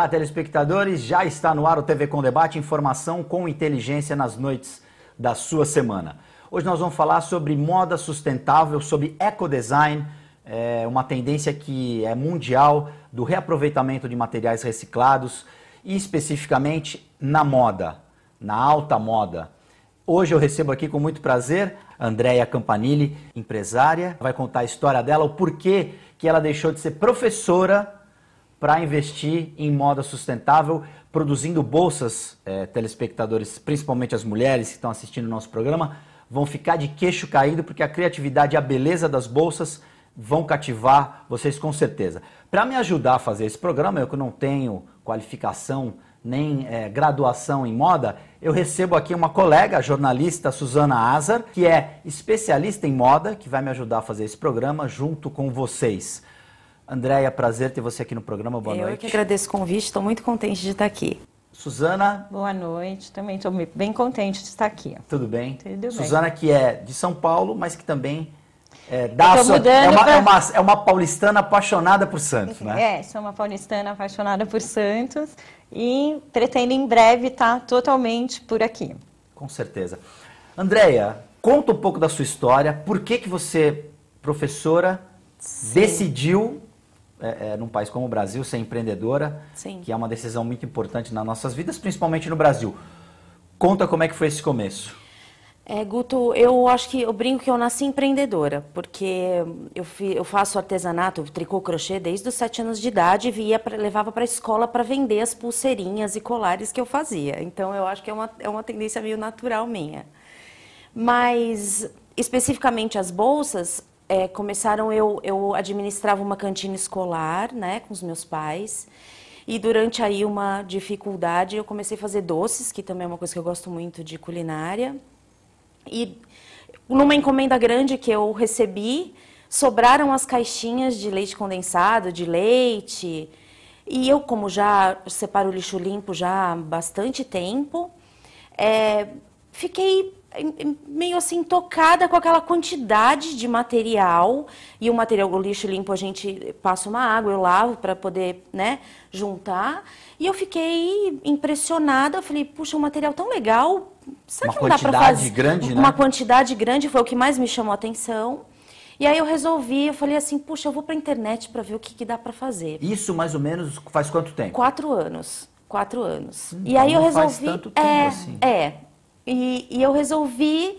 Olá, telespectadores. Já está no ar o TV com Debate, informação com inteligência nas noites da sua semana. Hoje nós vamos falar sobre moda sustentável, sobre ecodesign, é uma tendência que é mundial do reaproveitamento de materiais reciclados e especificamente na moda, na alta moda. Hoje eu recebo aqui com muito prazer Andréia Campanile, empresária. Vai contar a história dela, o porquê que ela deixou de ser professora para investir em moda sustentável, produzindo bolsas, é, telespectadores, principalmente as mulheres que estão assistindo o nosso programa, vão ficar de queixo caído porque a criatividade e a beleza das bolsas vão cativar vocês com certeza. Para me ajudar a fazer esse programa, eu que não tenho qualificação nem é, graduação em moda, eu recebo aqui uma colega, a jornalista Suzana Azar, que é especialista em moda, que vai me ajudar a fazer esse programa junto com vocês. Andréia, prazer ter você aqui no programa. Boa Eu noite. Eu que agradeço o convite, estou muito contente de estar aqui. Suzana. Boa noite, também estou bem contente de estar aqui. Tudo bem? Tudo Suzana, que é de São Paulo, mas que também é, da sua, é, uma, pra... é, uma, é, uma, paulistana apaixonada por Santos, né? É, sou uma paulistana apaixonada por Santos e pretendo em breve estar totalmente por aqui. Com certeza. Andréia, conta um pouco da sua história, por que, que você, professora, Sim. decidiu é, é, num país como o Brasil, ser empreendedora, Sim. que é uma decisão muito importante nas nossas vidas, principalmente no Brasil. Conta como é que foi esse começo. É, Guto, eu acho que eu brinco que eu nasci empreendedora, porque eu, fi, eu faço artesanato, tricô, crochê desde os sete anos de idade e via, levava para a escola para vender as pulseirinhas e colares que eu fazia. Então eu acho que é uma, é uma tendência meio natural minha. Mas especificamente as bolsas, é, começaram eu eu administrava uma cantina escolar, né, com os meus pais. E durante aí uma dificuldade, eu comecei a fazer doces, que também é uma coisa que eu gosto muito de culinária. E numa encomenda grande que eu recebi, sobraram as caixinhas de leite condensado, de leite. E eu, como já separo o lixo limpo já há bastante tempo, é, fiquei meio assim tocada com aquela quantidade de material e o material o lixo limpo a gente passa uma água eu lavo para poder né juntar e eu fiquei impressionada eu falei puxa um material tão legal será uma que não dá para fazer grande, né? uma quantidade grande foi o que mais me chamou a atenção e aí eu resolvi, eu falei assim, puxa, eu vou para a internet para ver o que, que dá para fazer. Isso mais ou menos faz quanto tempo? Quatro anos, quatro anos. Hum, e aí então eu resolvi, faz tanto tempo é, assim. é, e, e eu resolvi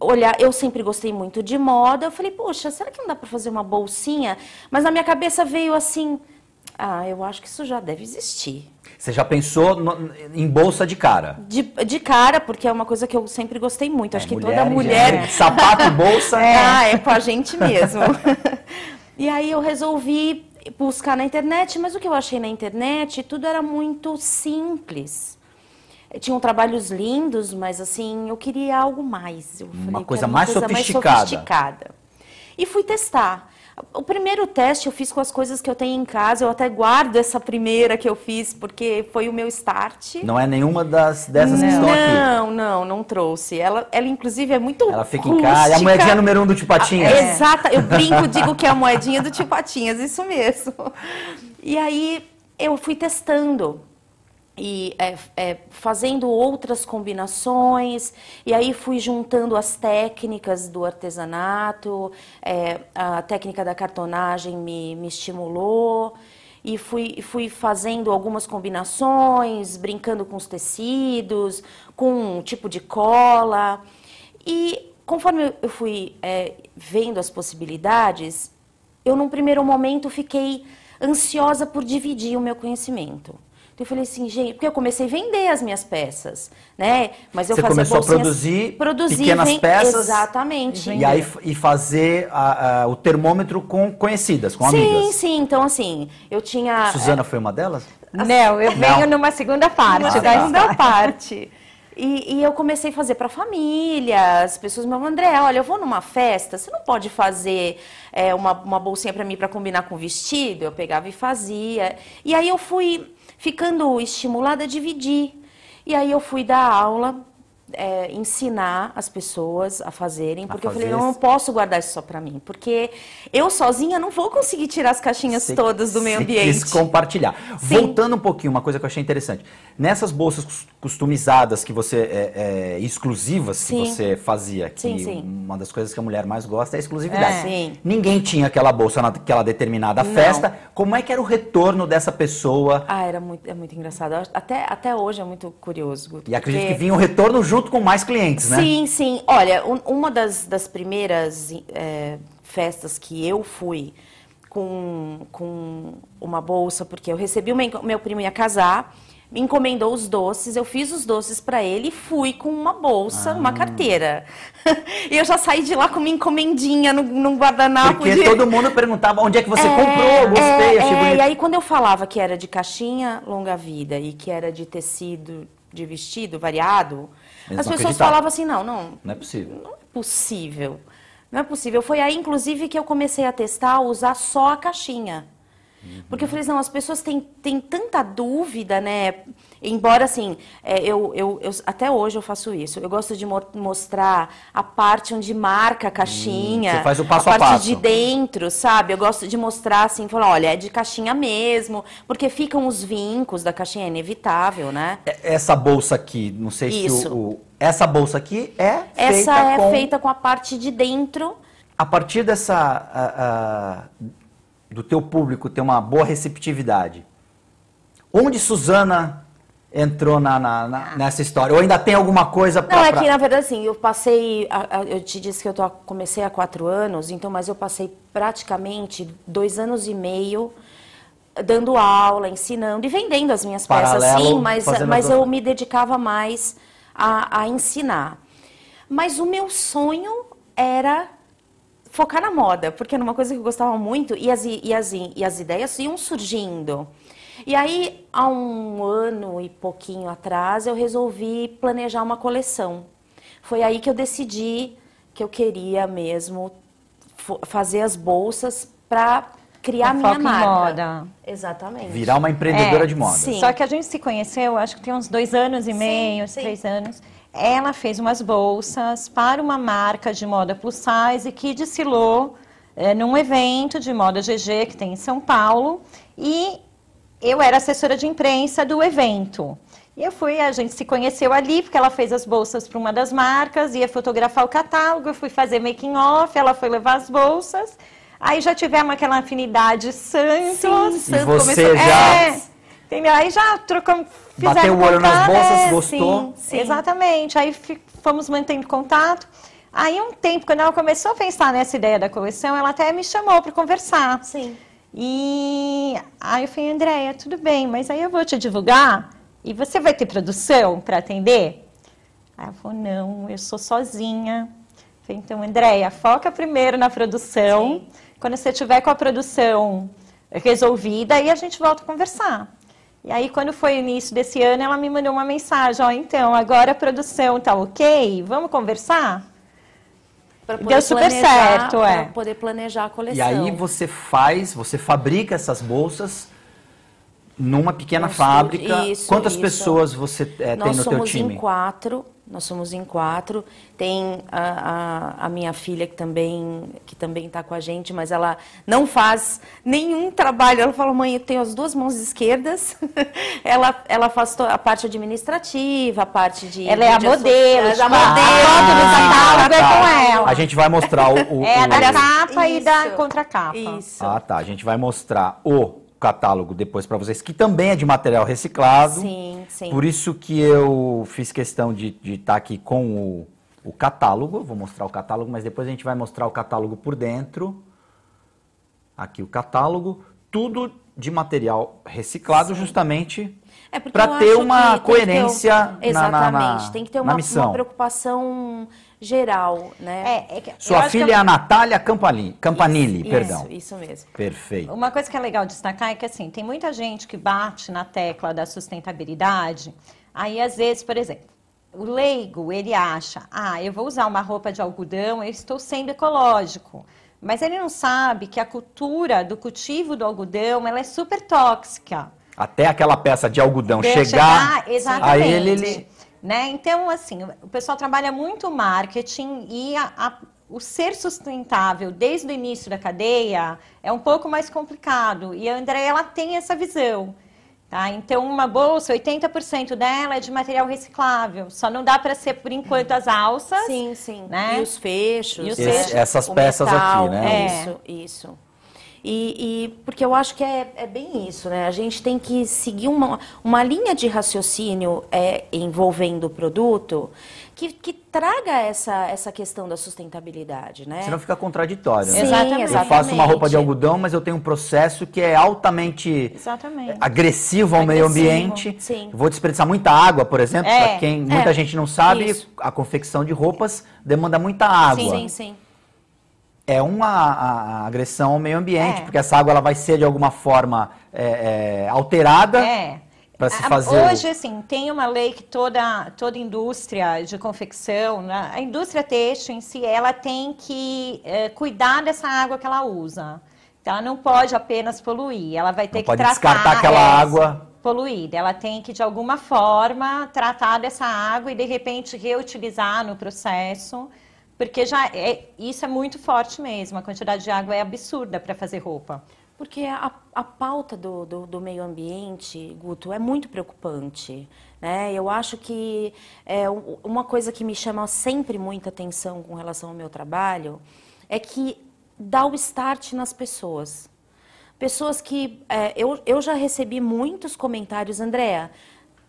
olhar. Eu sempre gostei muito de moda. Eu falei, poxa, será que não dá para fazer uma bolsinha? Mas na minha cabeça veio assim. Ah, eu acho que isso já deve existir. Você já pensou no, em bolsa de cara? De, de, cara, porque é uma coisa que eu sempre gostei muito. É, acho que toda mulher. É. Sapato e bolsa. É. Ah, é com a gente mesmo. e aí eu resolvi buscar na internet, mas o que eu achei na internet, tudo era muito simples tinham trabalhos lindos, mas assim, eu queria algo mais. Falei, uma coisa, uma mais, coisa sofisticada. mais sofisticada. E fui testar. O primeiro teste eu fiz com as coisas que eu tenho em casa, eu até guardo essa primeira que eu fiz, porque foi o meu start. Não é nenhuma das, dessas não. que estão aqui? Não, não, não trouxe. Ela, ela inclusive, é muito Ela fica rústica. em casa, é a moedinha número um do Tio ah, Patinhas. É. Exata, eu brinco, digo que é a moedinha do Tio Patinhas, isso mesmo. E aí eu fui testando e é, é, fazendo outras combinações e aí fui juntando as técnicas do artesanato é, a técnica da cartonagem me, me estimulou e fui, fui fazendo algumas combinações brincando com os tecidos com um tipo de cola e conforme eu fui é, vendo as possibilidades eu num primeiro momento fiquei ansiosa por dividir o meu conhecimento então eu falei assim, gente, porque eu comecei a vender as minhas peças, né? Mas eu Você começou a produzir, produzir pequenas vem, peças. Exatamente. E, aí e fazer a, a, o termômetro com conhecidas, com sim, amigas. Sim, sim. Então assim, eu tinha. Suzana é... foi uma delas? Não, eu venho numa segunda parte. da segunda parte. E, e, eu comecei a fazer para família, as pessoas me falam, André, olha, eu vou numa festa, você não pode fazer é, uma, uma bolsinha para mim para combinar com o vestido? Eu pegava e fazia. E aí eu fui ficando estimulada a dividir. E aí eu fui dar aula é, ensinar as pessoas a fazerem, porque a fazer eu falei, eu não posso guardar isso só para mim, porque eu sozinha não vou conseguir tirar as caixinhas se, todas do meio ambiente. Quis compartilhar. Sim. Voltando um pouquinho, uma coisa que eu achei interessante. Nessas bolsas customizadas que você é, é, exclusivas sim. que você fazia, que sim, sim. uma das coisas que a mulher mais gosta é a exclusividade. É, Ninguém tinha aquela bolsa naquela determinada não. festa. Como é que era o retorno dessa pessoa? Ah, era muito, é muito engraçado. Até, até hoje é muito curioso. Guto, e acredito que vinha o retorno junto junto com mais clientes, né? Sim, sim. Olha, uma das, das primeiras é, festas que eu fui com, com uma bolsa, porque eu recebi, o meu primo ia casar, me encomendou os doces, eu fiz os doces para ele e fui com uma bolsa, ah. uma carteira. e eu já saí de lá com uma encomendinha num, num guardanapo. Porque de... todo mundo perguntava onde é que você é, comprou, gostei, é, achei é, bonito. E aí quando eu falava que era de caixinha longa vida e que era de tecido de vestido variado, eles As pessoas falavam assim, não, não. Não é possível. Não é possível. Não é possível. Foi aí, inclusive, que eu comecei a testar, usar só a caixinha. Porque eu falei, assim, não, as pessoas têm, têm tanta dúvida, né? Embora, assim, é, eu, eu, eu, até hoje eu faço isso. Eu gosto de mo mostrar a parte onde marca a caixinha. Hum, você faz o passo a, a parte de dentro, sabe? Eu gosto de mostrar, assim, falar, olha, é de caixinha mesmo. Porque ficam os vincos da caixinha, é inevitável, né? É, essa bolsa aqui, não sei isso. se o, o... Essa bolsa aqui é Essa feita é com... feita com a parte de dentro... A partir dessa... A, a do teu público ter uma boa receptividade. Onde Suzana entrou na, na, na, nessa história? Ou ainda tem alguma coisa para... Não, é pra... que na verdade assim, eu passei, a, a, eu te disse que eu tô, comecei há quatro anos, então, mas eu passei praticamente dois anos e meio dando aula, ensinando e vendendo as minhas Paralelo, peças, sim, mas, mas eu me dedicava mais a, a ensinar. Mas o meu sonho era focar na moda, porque era uma coisa que eu gostava muito e as, e as, e as ideias iam surgindo. E aí, há um ano e pouquinho atrás, eu resolvi planejar uma coleção. Foi aí que eu decidi que eu queria mesmo fazer as bolsas para criar a minha marca. moda. Exatamente. Virar uma empreendedora é, de moda. Sim. Só que a gente se conheceu, acho que tem uns dois anos e sim, meio, sim. três anos ela fez umas bolsas para uma marca de moda plus size que desfilou é, num evento de moda GG que tem em São Paulo e eu era assessora de imprensa do evento. E eu fui, a gente se conheceu ali, porque ela fez as bolsas para uma das marcas, ia fotografar o catálogo, eu fui fazer making off, ela foi levar as bolsas. Aí já tivemos aquela afinidade Santos. Sim. Então, e você começou, já... É, entendeu? Aí já trocamos Fizeram Bateu o olho nas bolsas, é, gostou. Sim, sim. Exatamente. Aí fomos mantendo contato. Aí um tempo, quando ela começou a pensar nessa ideia da coleção, ela até me chamou para conversar. Sim. E aí eu falei, Andréia, tudo bem, mas aí eu vou te divulgar e você vai ter produção para atender? Aí ela falou, não, eu sou sozinha. Eu falei, então, Andréia, foca primeiro na produção. Sim. Quando você tiver com a produção resolvida, aí a gente volta a conversar. E aí, quando foi o início desse ano, ela me mandou uma mensagem: Ó, então, agora a produção tá ok, vamos conversar? Deu super certo, é. Pra poder planejar a coleção. E aí você faz, você fabrica essas bolsas numa pequena fábrica. Isso, Quantas isso. pessoas você é, tem no teu time? Nós somos em quatro. Nós somos em quatro. Tem a, a, a minha filha que também que também está com a gente, mas ela não faz nenhum trabalho. Ela fala, mãe, eu tenho as duas mãos esquerdas. ela, ela faz a parte administrativa, a parte de. Ela é a modelo. É ah, ela é a modelo. Ah, tá. é com ela. A gente vai mostrar o. o é, o... da capa Isso. e da contracapa. Isso. Ah, tá. A gente vai mostrar o catálogo depois para vocês, que também é de material reciclado. Sim, sim. Por isso que eu fiz questão de estar tá aqui com o, o catálogo. Vou mostrar o catálogo, mas depois a gente vai mostrar o catálogo por dentro. Aqui o catálogo. Tudo de material reciclado, sim. justamente é para ter uma coerência ter, na, na, na, Exatamente. tem que ter uma, uma preocupação geral, né? É, é que, Sua filha que... É, é a Natália Campanini, Campanili isso, perdão. Isso, isso mesmo. Perfeito. Uma coisa que é legal destacar é que, assim, tem muita gente que bate na tecla da sustentabilidade, aí às vezes, por exemplo, o leigo, ele acha, ah, eu vou usar uma roupa de algodão, eu estou sendo ecológico. Mas ele não sabe que a cultura do cultivo do algodão, ela é super tóxica. Até aquela peça de algodão chegar, chegar a ele, ele né? Então, assim, o pessoal trabalha muito marketing e a, a, o ser sustentável desde o início da cadeia é um pouco mais complicado. E a Andréia, ela tem essa visão. Tá? Então, uma bolsa, 80% dela é de material reciclável. Só não dá para ser, por enquanto, as alças. Sim, sim. Né? E os fechos. E os fechos. Esse, essas peças metal, aqui, né? É. Isso, isso. E, e, porque eu acho que é, é, bem isso, né? A gente tem que seguir uma, uma linha de raciocínio é, envolvendo o produto que, que, traga essa, essa questão da sustentabilidade, né? Senão fica contraditório, né? Sim, né? Exatamente. Eu faço uma roupa de algodão, mas eu tenho um processo que é altamente exatamente. agressivo ao agressivo. meio ambiente. Sim. Vou desperdiçar muita água, por exemplo, é. para quem muita é. gente não sabe, isso. a confecção de roupas demanda muita água. Sim, sim, sim é uma a, a agressão ao meio ambiente, é. porque essa água ela vai ser de alguma forma é, é, alterada. É. Para se fazer. Hoje, assim, tem uma lei que toda, toda indústria de confecção, né, a indústria têxtil em si, ela tem que é, cuidar dessa água que ela usa. Então, ela não pode apenas poluir, ela vai ter não que pode tratar. descartar aquela água poluída. Ela tem que, de alguma forma, tratar dessa água e, de repente, reutilizar no processo porque já é, isso é muito forte mesmo, a quantidade de água é absurda para fazer roupa. Porque a, a pauta do, do, do, meio ambiente, Guto, é muito preocupante. Né? Eu acho que é, uma coisa que me chama sempre muita atenção com relação ao meu trabalho é que dá o start nas pessoas. Pessoas que. É, eu, eu já recebi muitos comentários, Andréa,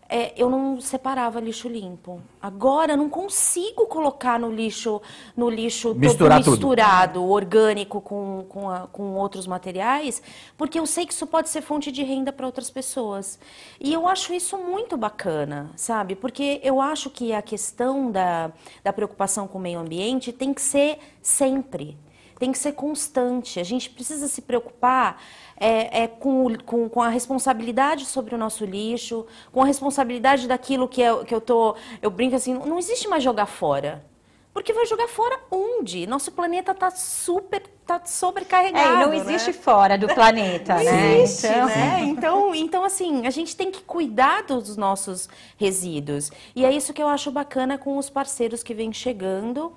é, eu não separava lixo limpo. Agora não consigo colocar no lixo, no lixo Misturar todo misturado, tudo. orgânico com, com, a, com outros materiais, porque eu sei que isso pode ser fonte de renda para outras pessoas. E eu acho isso muito bacana, sabe? Porque eu acho que a questão da, da preocupação com o meio ambiente tem que ser sempre tem que ser constante. A gente precisa se preocupar é, é com, com, com, a responsabilidade sobre o nosso lixo, com a responsabilidade daquilo que, é, que eu tô. Eu brinco assim, não existe mais jogar fora. Porque vai jogar fora onde? Nosso planeta está super, está sobrecarregado. É, e não né? existe né? fora do planeta, não né? Existe, então... né? Então, então, assim, a gente tem que cuidar dos nossos resíduos. E é isso que eu acho bacana com os parceiros que vêm chegando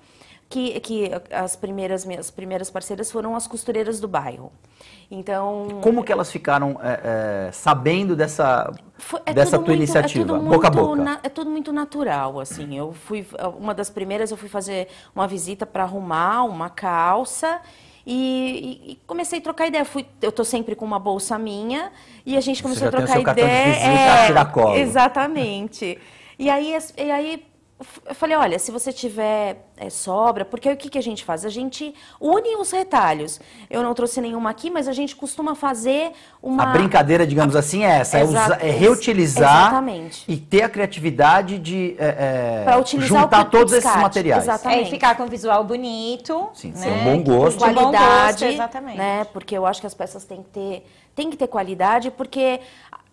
que, que as primeiras minhas primeiras parceiras foram as costureiras do bairro. Então. Como que elas ficaram é, é, sabendo dessa, foi, é dessa tua muito, é iniciativa? boca a boca. Na, é tudo muito natural, assim. Eu fui. Uma das primeiras eu fui fazer uma visita para arrumar uma calça. E, e, comecei a trocar ideia. Fui, eu tô sempre com uma bolsa minha e a gente começou a trocar tem o seu ideia. de visita, é, exatamente. E aí, e aí eu falei, olha, se você tiver é, sobra, porque aí o que, que a gente faz? A gente une os retalhos. Eu não trouxe nenhuma aqui, mas a gente costuma fazer uma... A brincadeira, digamos a... assim, é essa, é, é reutilizar Exatamente. e ter a criatividade de é, juntar todos esses materiais. Exatamente. É, e ficar com um visual bonito. Sim, né? um bom gosto. Com qualidade, bom gosto, exatamente. Né? Porque eu acho que as peças têm que ter tem que ter qualidade, porque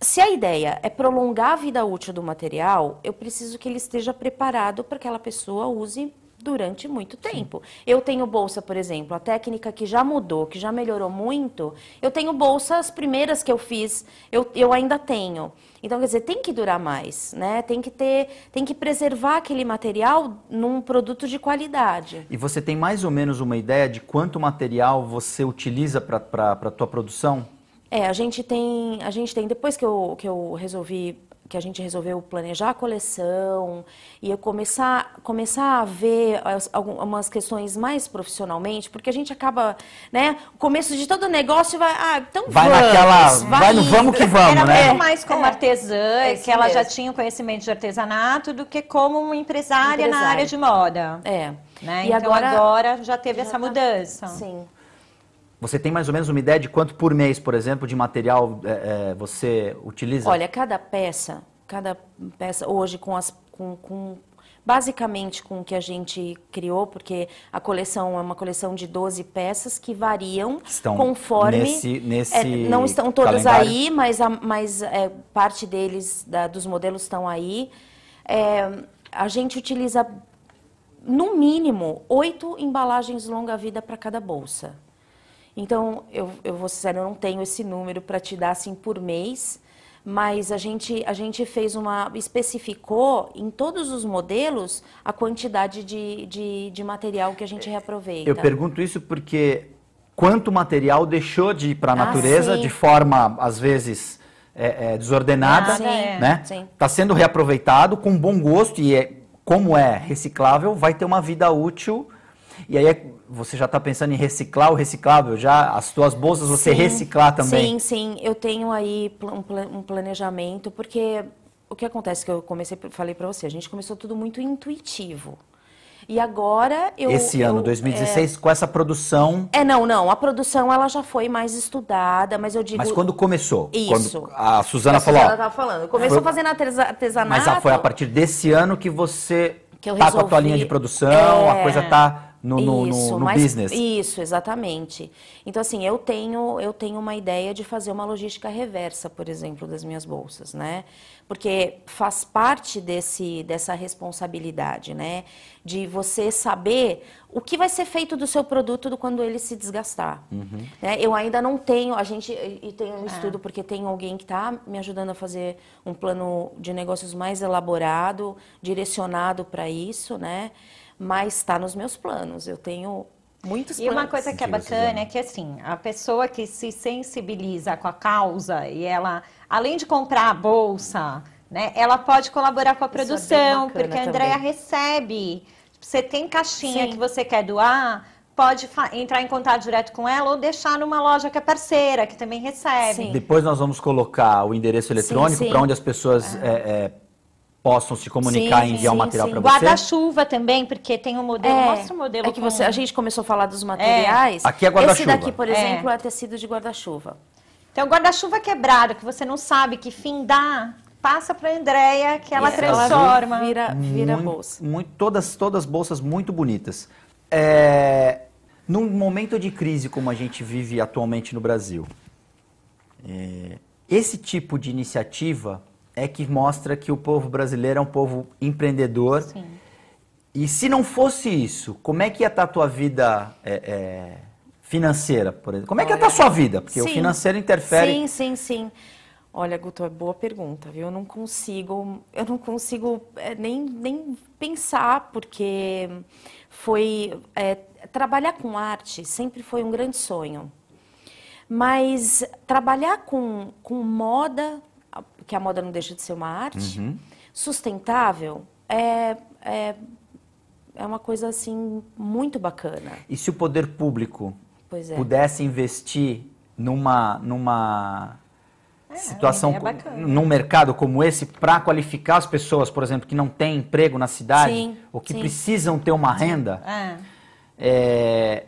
se a ideia é prolongar a vida útil do material, eu preciso que ele esteja preparado para que aquela pessoa use durante muito tempo. Sim. Eu tenho bolsa, por exemplo, a técnica que já mudou, que já melhorou muito. Eu tenho bolsa, as primeiras que eu fiz, eu, eu ainda tenho. Então, quer dizer, tem que durar mais, né? Tem que ter, tem que preservar aquele material num produto de qualidade. E você tem mais ou menos uma ideia de quanto material você utiliza para a tua produção? É, a gente tem, a gente tem depois que eu, que eu resolvi que a gente resolveu planejar a coleção e eu começar, começar a ver as, algumas questões mais profissionalmente, porque a gente acaba, né? O começo de todo negócio vai. Ah, então vai vamos, naquela. Vai, vai no vamos que vamos, Era né? Era muito mais como é. artesã, é que ela mesmo. já tinha um conhecimento de artesanato, do que como uma empresária, empresária. na área de moda. É. Né? E então agora, agora já teve já essa tá mudança. Sim. Você tem mais ou menos uma ideia de quanto por mês, por exemplo, de material é, é, você utiliza? Olha, cada peça, cada peça hoje com as com, com basicamente com o que a gente criou, porque a coleção é uma coleção de 12 peças que variam estão conforme nesse, nesse é, não estão todos calendário. aí, mas a, mas é, parte deles da, dos modelos estão aí. É, a gente utiliza no mínimo oito embalagens longa vida para cada bolsa. Então, eu, eu vou ser sincero, eu não tenho esse número para te dar assim por mês, mas a gente, a gente fez uma. especificou em todos os modelos a quantidade de, de, de material que a gente é, reaproveita. Eu pergunto isso porque quanto material deixou de ir para a ah, natureza ah, de forma, às vezes, é, é, desordenada, ah, né? Está sendo reaproveitado com bom gosto e, é, como é reciclável, vai ter uma vida útil e aí é, você já está pensando em reciclar o reciclável, já as suas bolsas você sim, reciclar também? Sim, sim. Eu tenho aí um planejamento, porque o que acontece que eu comecei, falei para você, a gente começou tudo muito intuitivo. E agora eu. Esse ano, eu, 2016, é... com essa produção. É, não, não. A produção ela já foi mais estudada, mas eu digo. Mas quando começou? Isso. Quando a Suzana a falou. Suzana estava falando. Começou foi... fazendo artesanato. Mas foi a partir desse ano que você que eu tá resolvi... com a tua linha de produção, é... a coisa tá no, no, isso, no, no mas, business. Isso, exatamente. Então, assim, eu tenho, eu tenho uma ideia de fazer uma logística reversa, por exemplo, das minhas bolsas, né? Porque faz parte desse, dessa responsabilidade, né? De você saber o que vai ser feito do seu produto do quando ele se desgastar. Uhum. Né? Eu ainda não tenho, a gente, e tem um ah. estudo, é. porque tem alguém que está me ajudando a fazer um plano de negócios mais elaborado, direcionado para isso, né? mas está nos meus planos. Eu tenho muitos planos. E uma coisa que é bacana é que assim, a pessoa que se sensibiliza com a causa e ela, além de comprar a bolsa, né, ela pode colaborar com a é produção, porque a Andrea também. recebe. Você tem caixinha Sim. que você quer doar, pode entrar em contato direto com ela ou deixar numa loja que é parceira, que também recebe. Sim. Depois nós vamos colocar o endereço eletrônico para onde as pessoas é. É, é, possam se comunicar sim, e enviar o um material para você? Guarda-chuva também, porque tem um modelo, é, mostra o modelo. É que você, a gente começou a falar dos materiais. É. Aqui é guarda-chuva. Esse daqui, por é. exemplo, é, é tecido de guarda-chuva. Então, guarda-chuva quebrado, que você não sabe que fim dá, passa para a Andrea, que ela transforma. Ela vira, vira muito, bolsa. Muito, todas, todas bolsas muito bonitas. É, num momento de crise como a gente vive atualmente no Brasil, é, esse tipo de iniciativa é que mostra que o povo brasileiro é um povo empreendedor. Sim. E se não fosse isso, como é que ia estar tá a tua vida é, é, financeira, por exemplo? Como é que ia estar tá a sua vida? Porque sim. o financeiro interfere. Sim, sim, sim. Olha, Guto, é boa pergunta, viu? Eu não consigo, eu não consigo é, nem, nem pensar, porque foi é, trabalhar com arte sempre foi um grande sonho. Mas trabalhar com, com moda que a moda não deixa de ser uma arte. Uhum. Sustentável é, é, é uma coisa assim muito bacana. E se o poder público é. pudesse investir numa, numa é, situação, é num mercado como esse, para qualificar as pessoas, por exemplo, que não têm emprego na cidade, sim, ou que sim. precisam ter uma renda, é, é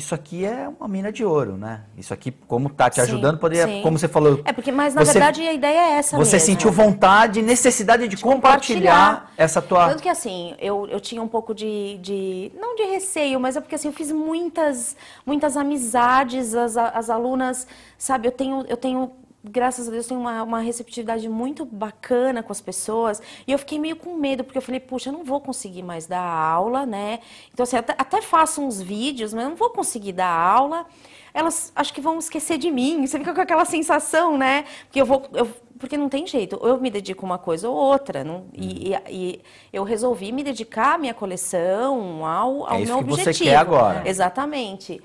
isso aqui é uma mina de ouro, né? Isso aqui, como tá te sim, ajudando, poderia, sim. como você falou. É porque, mas na você, verdade a ideia é essa. Você mesmo, sentiu vontade, necessidade de, de compartilhar, compartilhar, essa tua. Tanto que assim, eu, eu tinha um pouco de, de não de receio, mas é porque assim eu fiz muitas muitas amizades, as, as alunas, sabe? Eu tenho eu tenho graças a Deus, tem uma, uma, receptividade muito bacana com as pessoas. E eu fiquei meio com medo, porque eu falei, puxa, eu não vou conseguir mais dar aula, né? Então, assim, até, até faço uns vídeos, mas eu não vou conseguir dar aula. Elas acho que vão esquecer de mim. Você fica com aquela sensação, né? Porque eu vou. Eu, porque não tem jeito, eu me dedico a uma coisa ou outra. Não, e, uhum. e, e, eu resolvi me dedicar à minha coleção, ao, ao é isso meu que objetivo. Você quer agora. Exatamente.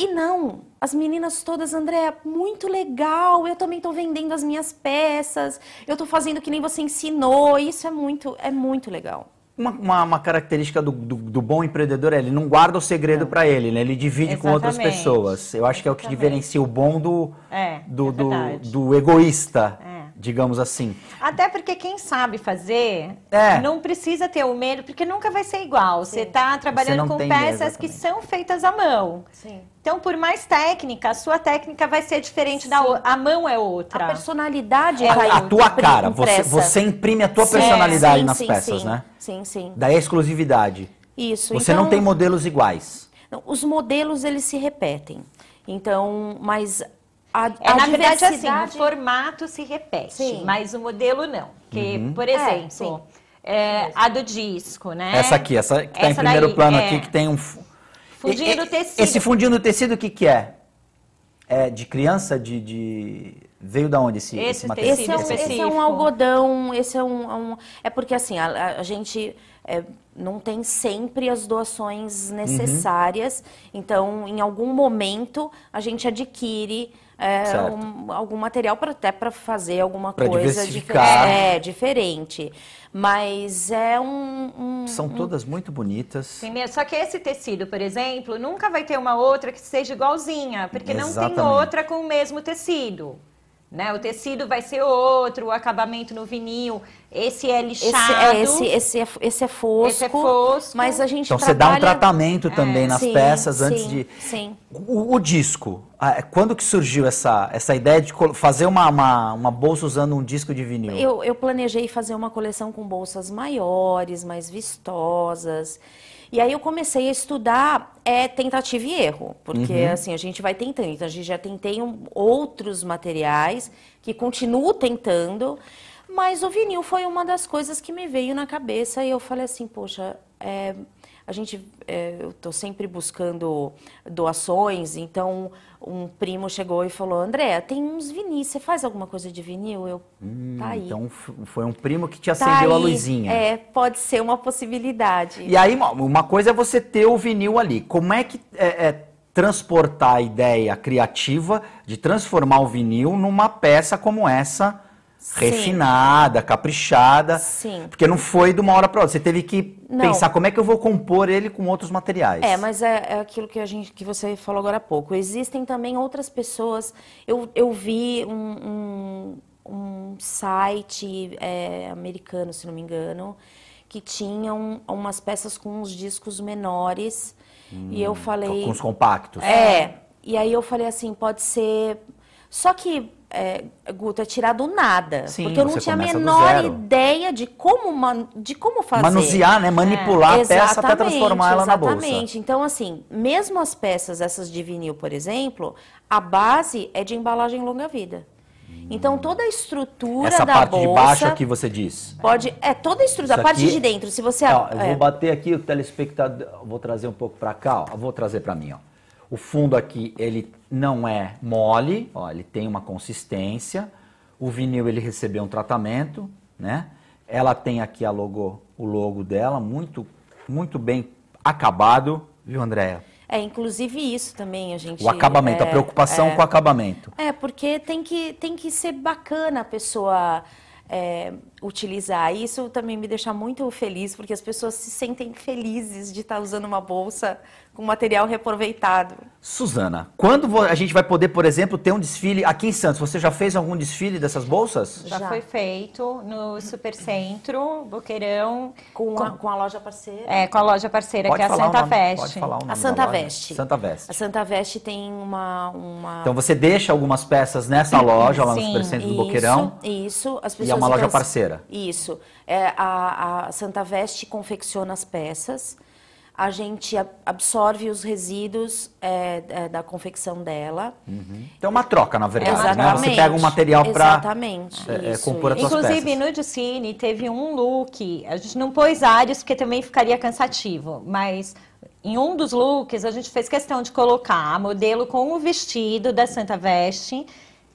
E não, as meninas todas, André, muito legal, eu também estou vendendo as minhas peças, eu estou fazendo que nem você ensinou, isso é muito, é muito legal. Uma, uma, uma característica do, do, do, bom empreendedor é ele não guarda o segredo para ele, né? Ele divide exatamente, com outras pessoas. Eu acho que é o que exatamente. diferencia o bom do, é, do, é do, do, egoísta. É digamos assim. Até porque quem sabe fazer é. não precisa ter o medo, porque nunca vai ser igual. Sim. Você está trabalhando Você com peças medo, que são feitas à mão. Sim. Então, por mais técnica, a sua técnica vai ser diferente Sim. da outra. A mão é outra. A personalidade é, é a, a tua cara. Você, você, imprime a tua sim. personalidade sim, nas sim, peças, né? Sim, sim. Da exclusividade. Isso. Você então, não tem modelos iguais. Não, os modelos, eles se repetem. Então, mas a, é, a na verdade, assim, o formato se repete, Sim. mas o modelo não. que uhum. por é, exemplo, é, é, a do disco, né? Essa aqui, essa que está em primeiro daí, plano é. aqui, que tem um... Fundinho e, no tecido. Esse fundinho no tecido, o que, que é? É de criança, de... de... Veio da onde esse, esse, esse material? Esse é, um, esse é, um, algodão, esse é um... É um é porque, assim, a, a gente não tem sempre as doações uhum. necessárias. Uhum. Então, em algum momento, a gente adquire é, um, algum material para até para fazer alguma pra coisa difer é, diferente. Mas é um, um São um... todas muito bonitas. só que esse tecido, por exemplo, nunca vai ter uma outra que seja igualzinha, porque Exatamente. não tem outra com o mesmo tecido. Né? O tecido vai ser outro, o acabamento no vinil, esse é lixado. Esse, é, esse, esse, é, esse é fosco. Esse é fosco. Mas a gente Então trabalha... você dá um tratamento é. também é. nas sim, peças antes de... Sim, o, o disco, quando que surgiu essa, essa ideia de fazer uma, uma, uma bolsa usando um disco de vinil? Eu, eu planejei fazer uma coleção com bolsas maiores, mais vistosas. E aí eu comecei a estudar é, tentativa e erro, porque uhum. assim, a gente vai tentando. Então a gente já tentei um, outros materiais que continuo tentando, mas o vinil foi uma das coisas que me veio na cabeça e eu falei assim, poxa, é, a gente, é, eu estou sempre buscando doações, então um primo chegou e falou: André, tem uns vinis, você faz alguma coisa de vinil? Eu, hum, tá aí. Então foi um primo que te tá acendeu tá a luzinha. É, pode ser uma possibilidade. E aí, uma coisa é você ter o vinil ali. Como é que é, é transportar a ideia criativa de transformar o vinil numa peça como essa? Sim. refinada, caprichada. Sim. Porque não foi de uma hora para outra. Você teve que não. pensar como é que eu vou compor ele com outros materiais. É, mas é, é, aquilo que, a gente, que você falou agora há pouco. Existem também outras pessoas. Eu, eu vi um, um, um site é, americano, se não me engano, que tinham umas peças com uns discos menores. Hum, e eu hum, falei. Com os compactos. É. E aí eu falei assim: pode ser só que, é, Guto, é tirar do nada. Sim, porque eu não tinha a menor ideia de como, man, de como fazer. Manusear, né? É, Manipular é. a peça até transformar ela na bolsa. Exatamente. Então, assim, mesmo as peças, essas de vinil, por exemplo, a base é de embalagem longa-vida. Então hum. toda a estrutura Essa da parte de baixo aqui você diz. Pode, é toda a estrutura, Isso a parte aqui, de dentro, se você Ó, eu é... vou bater aqui o telespectador, vou trazer um pouco para cá, ó, vou trazer para mim, ó. O fundo aqui, ele não é mole, ó, ele tem uma consistência. O vinil, ele recebeu um tratamento, né? Ela tem aqui a logo, o logo dela, muito, muito bem acabado, viu, Andréa? É, inclusive isso também a gente. O acabamento, é, a preocupação é, com o acabamento. É, porque tem que, tem que ser bacana a pessoa é, utilizar. Isso também me deixa muito feliz, porque as pessoas se sentem felizes de estar usando uma bolsa com material reaproveitado. Suzana, quando a gente vai poder, por exemplo, ter um desfile aqui em Santos? Você já fez algum desfile dessas bolsas? Já, já. foi feito no Supercentro, Boqueirão. Com, com, a, com a, loja parceira? É, com a loja parceira, pode que é a Santa nome, Veste. Pode falar o nome a Santa Veste. Santa Veste. A Santa Veste tem uma, uma... Então você deixa algumas peças nessa loja, lá Sim, no Supercentro do Boqueirão. Isso, as pessoas. E é uma loja parceira. Isso. É, a, a Santa Veste confecciona as peças a gente absorve os resíduos é, é, da confecção dela. Uhum. Então é uma troca, na verdade, Exatamente. né? Você pega um material para é, é, compor as Inclusive, no Ducine, teve um look, a gente não pôs áreas porque também ficaria cansativo, mas em um dos looks a gente fez questão de colocar a modelo com o vestido da Santa Veste,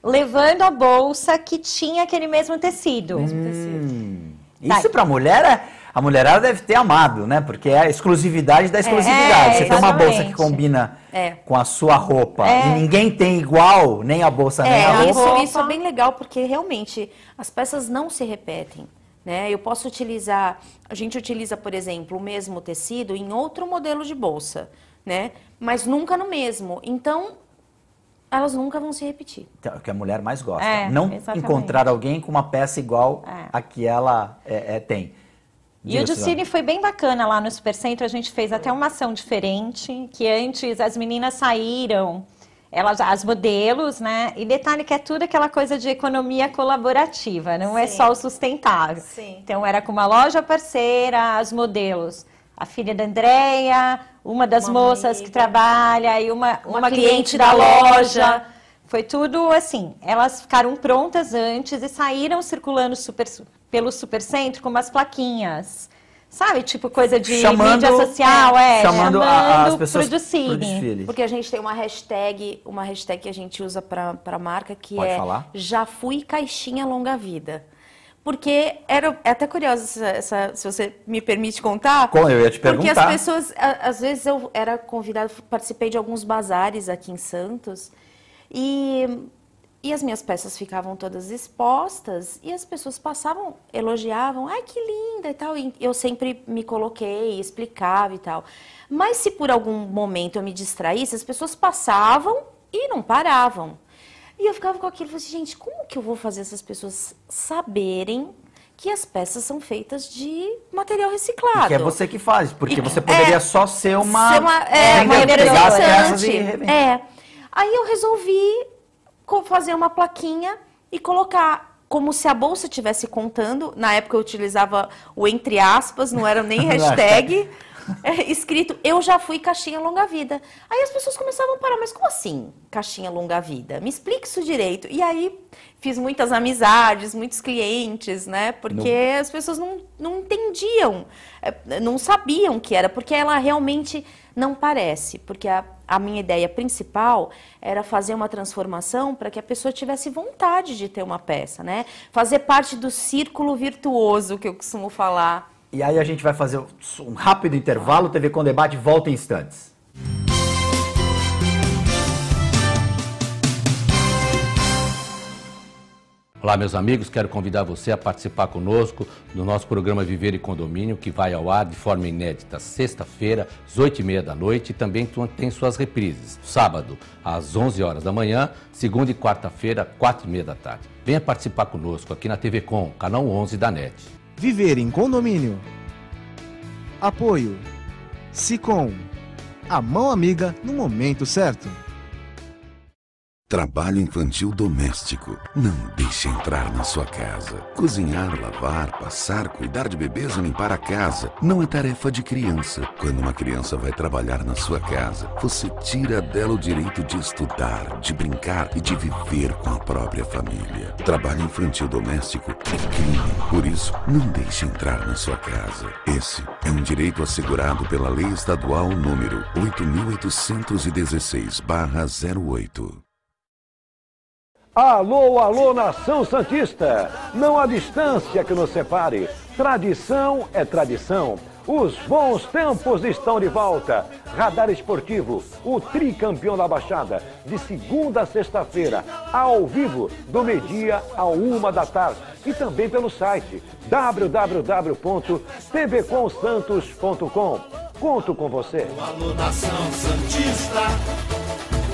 levando a bolsa que tinha aquele mesmo tecido. Hum. Mesmo tecido. Hum. Isso tá. para mulher é a mulherada deve ter amado, né? Porque é a exclusividade da é, exclusividade. É, Você tem uma bolsa que combina é. com a sua roupa é. e ninguém tem igual, nem a bolsa, é, nem a roupa. Isso, é bem legal, porque realmente as peças não se repetem. Né? Eu posso utilizar, a gente utiliza, por exemplo, o mesmo tecido em outro modelo de bolsa, né? Mas nunca no mesmo. Então, elas nunca vão se repetir. Então, é o que a mulher mais gosta. É, não exatamente. encontrar alguém com uma peça igual é. a que ela é, é tem. E o Dicine foi bem bacana lá no Supercentro, a gente fez até uma ação diferente, que antes as meninas saíram, elas, as modelos, né? E detalhe que é tudo aquela coisa de economia colaborativa, não Sim. é só o sustentável. Sim. Então era com uma loja parceira, as modelos a filha da Andrea, uma das uma moças amiga. que trabalha e uma, uma, uma cliente, cliente, da, da loja. loja. Foi tudo assim. Elas ficaram prontas antes e saíram circulando super, pelo supercentro com umas plaquinhas. Sabe, tipo coisa de chamando, mídia social, é, chamando, é, chamando a, as pessoas pro desfile. Porque a gente tem uma hashtag, uma hashtag que a gente usa para pra marca que Pode é falar? Já fui caixinha longa vida. Porque era é até curioso essa, essa, se você me permite contar. Como eu ia te perguntar. Porque as pessoas, a, às vezes eu era convidada, participei de alguns bazares aqui em Santos e e as minhas peças ficavam todas expostas e as pessoas passavam, elogiavam, ai que linda e tal. E eu sempre me coloquei, explicava e tal. Mas se por algum momento eu me distraísse, as pessoas passavam e não paravam. E eu ficava com aquilo, falei assim, gente, como que eu vou fazer essas pessoas saberem que as peças são feitas de material reciclado. E que é você que faz, porque você poderia é, só ser uma... Ser uma é, uma peças e É. Aí eu resolvi fazer uma plaquinha e colocar como se a bolsa estivesse contando. Na época eu utilizava o entre aspas, não era nem hashtag. É, escrito eu já fui caixinha longa vida. Aí as pessoas começavam a parar, mas como assim caixinha longa vida? Me explique isso direito. E aí fiz muitas amizades, muitos clientes, né? Porque não. as pessoas não, não entendiam, é, não sabiam o que era, porque ela realmente não parece, porque a, a minha ideia principal era fazer uma transformação para que a pessoa tivesse vontade de ter uma peça, né? Fazer parte do círculo virtuoso que eu costumo falar. E aí a gente vai fazer um rápido intervalo, TV com debate volta em instantes. Olá, meus amigos, quero convidar você a participar conosco do nosso programa Viver e Condomínio, que vai ao ar de forma inédita sexta-feira, às oito e meia da noite, e também tem suas reprises, sábado, às onze horas da manhã, segunda e quarta-feira, quatro e meia da tarde. Venha participar conosco aqui na TV Com, canal 11 da NET. Viver em Condomínio. Apoio. Sicom. A mão amiga no momento certo. Trabalho infantil doméstico. Não deixe entrar na sua casa. Cozinhar, lavar, passar, cuidar de bebês ou limpar a casa não é tarefa de criança. Quando uma criança vai trabalhar na sua casa, você tira dela o direito de estudar, de brincar e de viver com a própria família. Trabalho infantil doméstico é crime. Por isso, não deixe entrar na sua casa. Esse é um direito assegurado pela Lei Estadual número 8816/08. Alô, alô, nação santista! Não há distância que nos separe. Tradição é tradição. Os bons tempos estão de volta. Radar Esportivo, o tricampeão da Baixada, de segunda a sexta-feira, ao vivo, do meio-dia a uma da tarde. E também pelo site www.tbcomsantos.com. Conto com você. Alô, nação santista,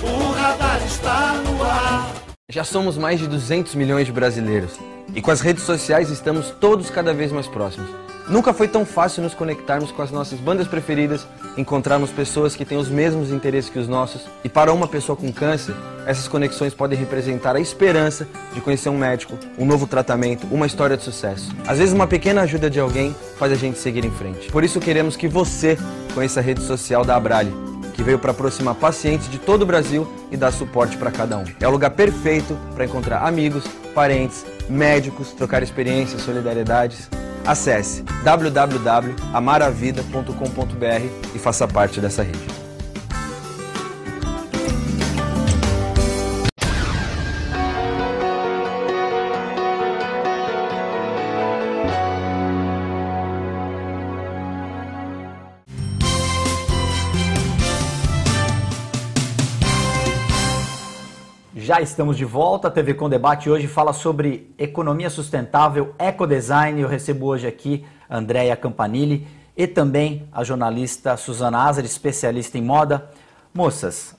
o radar está no ar. Já somos mais de 200 milhões de brasileiros e com as redes sociais estamos todos cada vez mais próximos. Nunca foi tão fácil nos conectarmos com as nossas bandas preferidas, encontrarmos pessoas que têm os mesmos interesses que os nossos. E para uma pessoa com câncer, essas conexões podem representar a esperança de conhecer um médico, um novo tratamento, uma história de sucesso. Às vezes, uma pequena ajuda de alguém faz a gente seguir em frente. Por isso, queremos que você conheça a rede social da Abralhe que veio para aproximar pacientes de todo o Brasil e dar suporte para cada um. É o lugar perfeito para encontrar amigos, parentes, médicos, trocar experiências, solidariedades. Acesse www.amaravida.com.br e faça parte dessa rede. Já estamos de volta. A TV Com Debate hoje fala sobre economia sustentável, ecodesign. Eu recebo hoje aqui a Andrea Campanile e também a jornalista Suzana Azar, especialista em moda. Moças,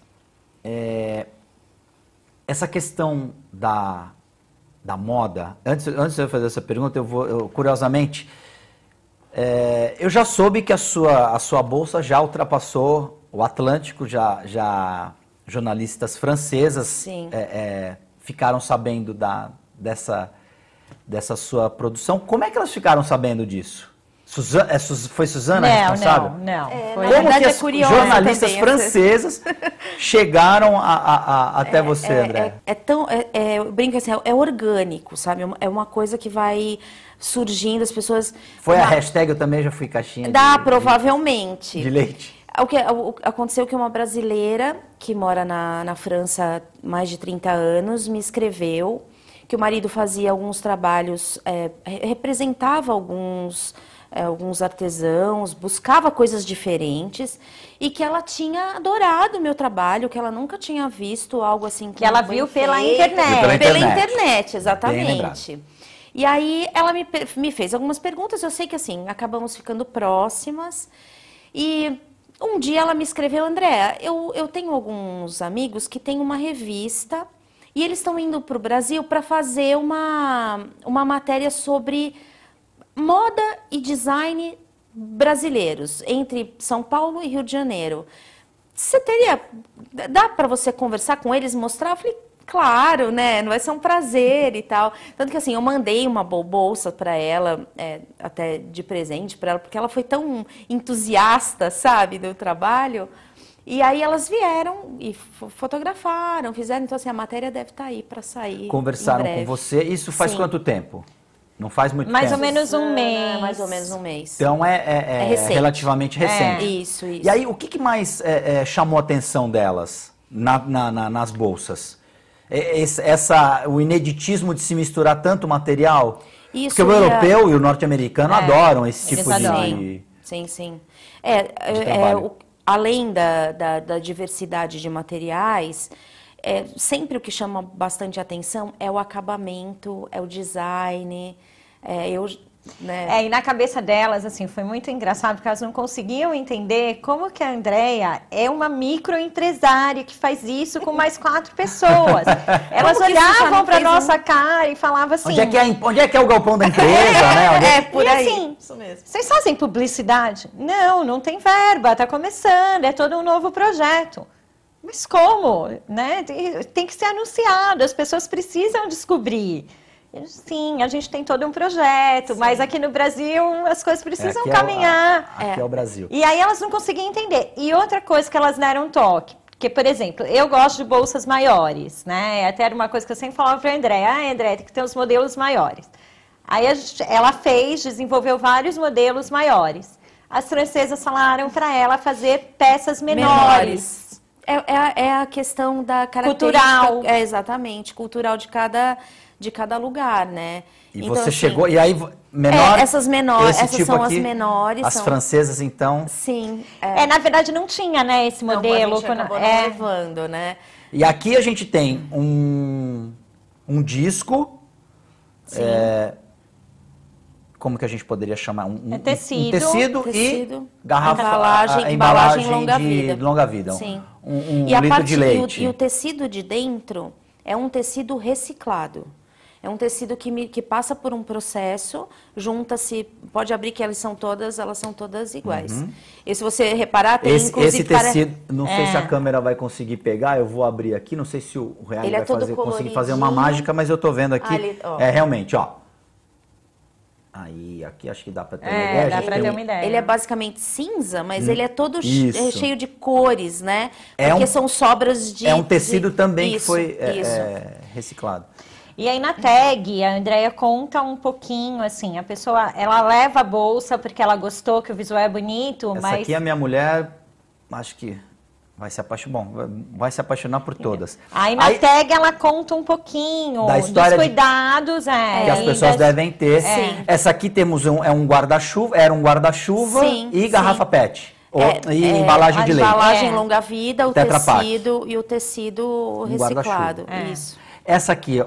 é... essa questão da, da moda, antes, antes de eu fazer essa pergunta, eu vou, eu, curiosamente, é... eu já soube que a sua, a sua bolsa já ultrapassou o Atlântico, já, já jornalistas francesas é, é, ficaram sabendo da, dessa, dessa sua produção. Como é que elas ficaram sabendo disso? Suzana, é, foi Suzana não, a responsável? Não, não. É, Como que as é jornalistas também, francesas chegaram a, a, a, até é, você, é, André? É, é tão, é, eu brinco assim, é, orgânico, sabe? É uma coisa que vai surgindo, as pessoas... Foi uma, a hashtag, eu também já fui caixinha. Dá, de, provavelmente. de leite. O que é, aconteceu que uma brasileira que mora na, na França há mais de 30 anos me escreveu que o marido fazia alguns trabalhos, é, representava alguns, é, alguns artesãos, buscava coisas diferentes e que ela tinha adorado o meu trabalho, que ela nunca tinha visto algo assim. Que ela viu pela, feito, viu pela internet. Pela internet, exatamente. E aí ela me, me fez algumas perguntas, eu sei que assim, acabamos ficando próximas e um dia ela me escreveu, Andréa, eu, eu tenho alguns amigos que têm uma revista e eles estão indo para o Brasil para fazer uma, uma matéria sobre moda e design brasileiros, entre São Paulo e Rio de Janeiro. Você teria. Dá para você conversar com eles, mostrar? Eu falei, claro, né? Não vai ser um prazer e tal. Tanto que assim, eu mandei uma bolsa para ela, é, até de presente para ela, porque ela foi tão entusiasta, sabe, do trabalho. E aí elas vieram e fotografaram, fizeram. Então, assim, a matéria deve estar tá aí para sair. Conversaram com você. Isso faz Sim. quanto tempo? Não faz muito mais tempo. Mais ou menos um ah, mês. É, mais ou menos um mês. Então é, é, é, é recente. relativamente é, recente. Isso, isso. E aí, o que, que mais é, chamou a atenção delas na, na, na, nas bolsas? É, essa, o ineditismo de se misturar tanto material? Isso Porque o europeu e o norte-americano é, adoram esse tipo de. Sim, sim. É, é, é o, além da, da, da, diversidade de materiais, é, sempre o que chama bastante atenção é o acabamento, é o design. eu né? É, e na cabeça delas, assim, foi muito engraçado, porque elas não conseguiam entender como que a Andrea é uma microempresária que faz isso com mais quatro pessoas. elas olhavam para nossa um... cara e falavam assim... Onde é que é, onde é, que é o galpão da empresa, né? Onde... É, é, é, por e aí. assim, isso mesmo. vocês fazem publicidade? Não, não tem verba, tá começando, é todo um novo projeto. Mas como? Né? Tem que ser anunciado, as pessoas precisam descobrir. Sim, a gente tem todo um projeto, Sim. mas aqui no Brasil as coisas precisam é, caminhar. É o, a, aqui é. é. o Brasil. E aí elas não conseguiam entender. E outra coisa que elas deram um toque. Porque, por exemplo, eu gosto de bolsas maiores, né? É até era uma coisa que eu sempre falava para a André. Ah, André, tem que ter os modelos maiores. Aí gente, ela fez, desenvolveu vários modelos maiores. As francesas falaram para ela fazer peças menores. menores. É, é, é, a questão da característica... Cultural. É, exatamente, cultural de cada de cada lugar, né? E então, você assim, chegou, e aí menor, é, essas menores, essas tipo são aqui, as menores. As são... francesas, então. Sim. É. é. na verdade não tinha, né, esse modelo. É. Não, quando... é. levando, né? E aqui a gente tem um, um disco. Sim. É, como que a gente poderia chamar? Um, é tecido, um tecido, tecido, e garrafa, embalagem, a, a embalagem, longa de vida. longa vida. Sim. Um, um e litro parte, de leite. E o, e o tecido de dentro é um tecido reciclado. É um tecido que, me, que passa por um processo, junta-se, pode abrir que elas são todas, elas são todas iguais. Uhum. E se você reparar, tem esse, inclusive... Esse tecido, para... não é. sei se a é. câmera vai conseguir pegar, eu vou abrir aqui, não sei se o Real é vai é fazer, conseguir fazer uma mágica, mas eu estou vendo aqui, Ali, é realmente, ó, Aí, aqui acho que dá para ter, é, uma é, dá pra ter um... uma ideia. Ele é basicamente cinza, mas hum, ele é todo isso. cheio de cores, né? Porque é um, são sobras de. É um tecido de, também isso, que foi é, reciclado. E aí na tag, a Andrea conta um pouquinho, assim, a pessoa, ela leva a bolsa porque ela gostou, que o visual é bonito, Essa mas... Essa aqui é a minha mulher, acho que vai se apaixonar, vai se apaixonar por é. todas. Aí na Aí, tag ela conta um pouquinho da história dos cuidados, de, é, que as pessoas das, devem ter. É. Essa aqui temos um, é um guarda-chuva, era um guarda-chuva e sim. garrafa PET. Ou, é, e é, embalagem de leite. Embalagem é. longa vida, o Tetra tecido e o tecido reciclado. Um Isso. Essa aqui, ó,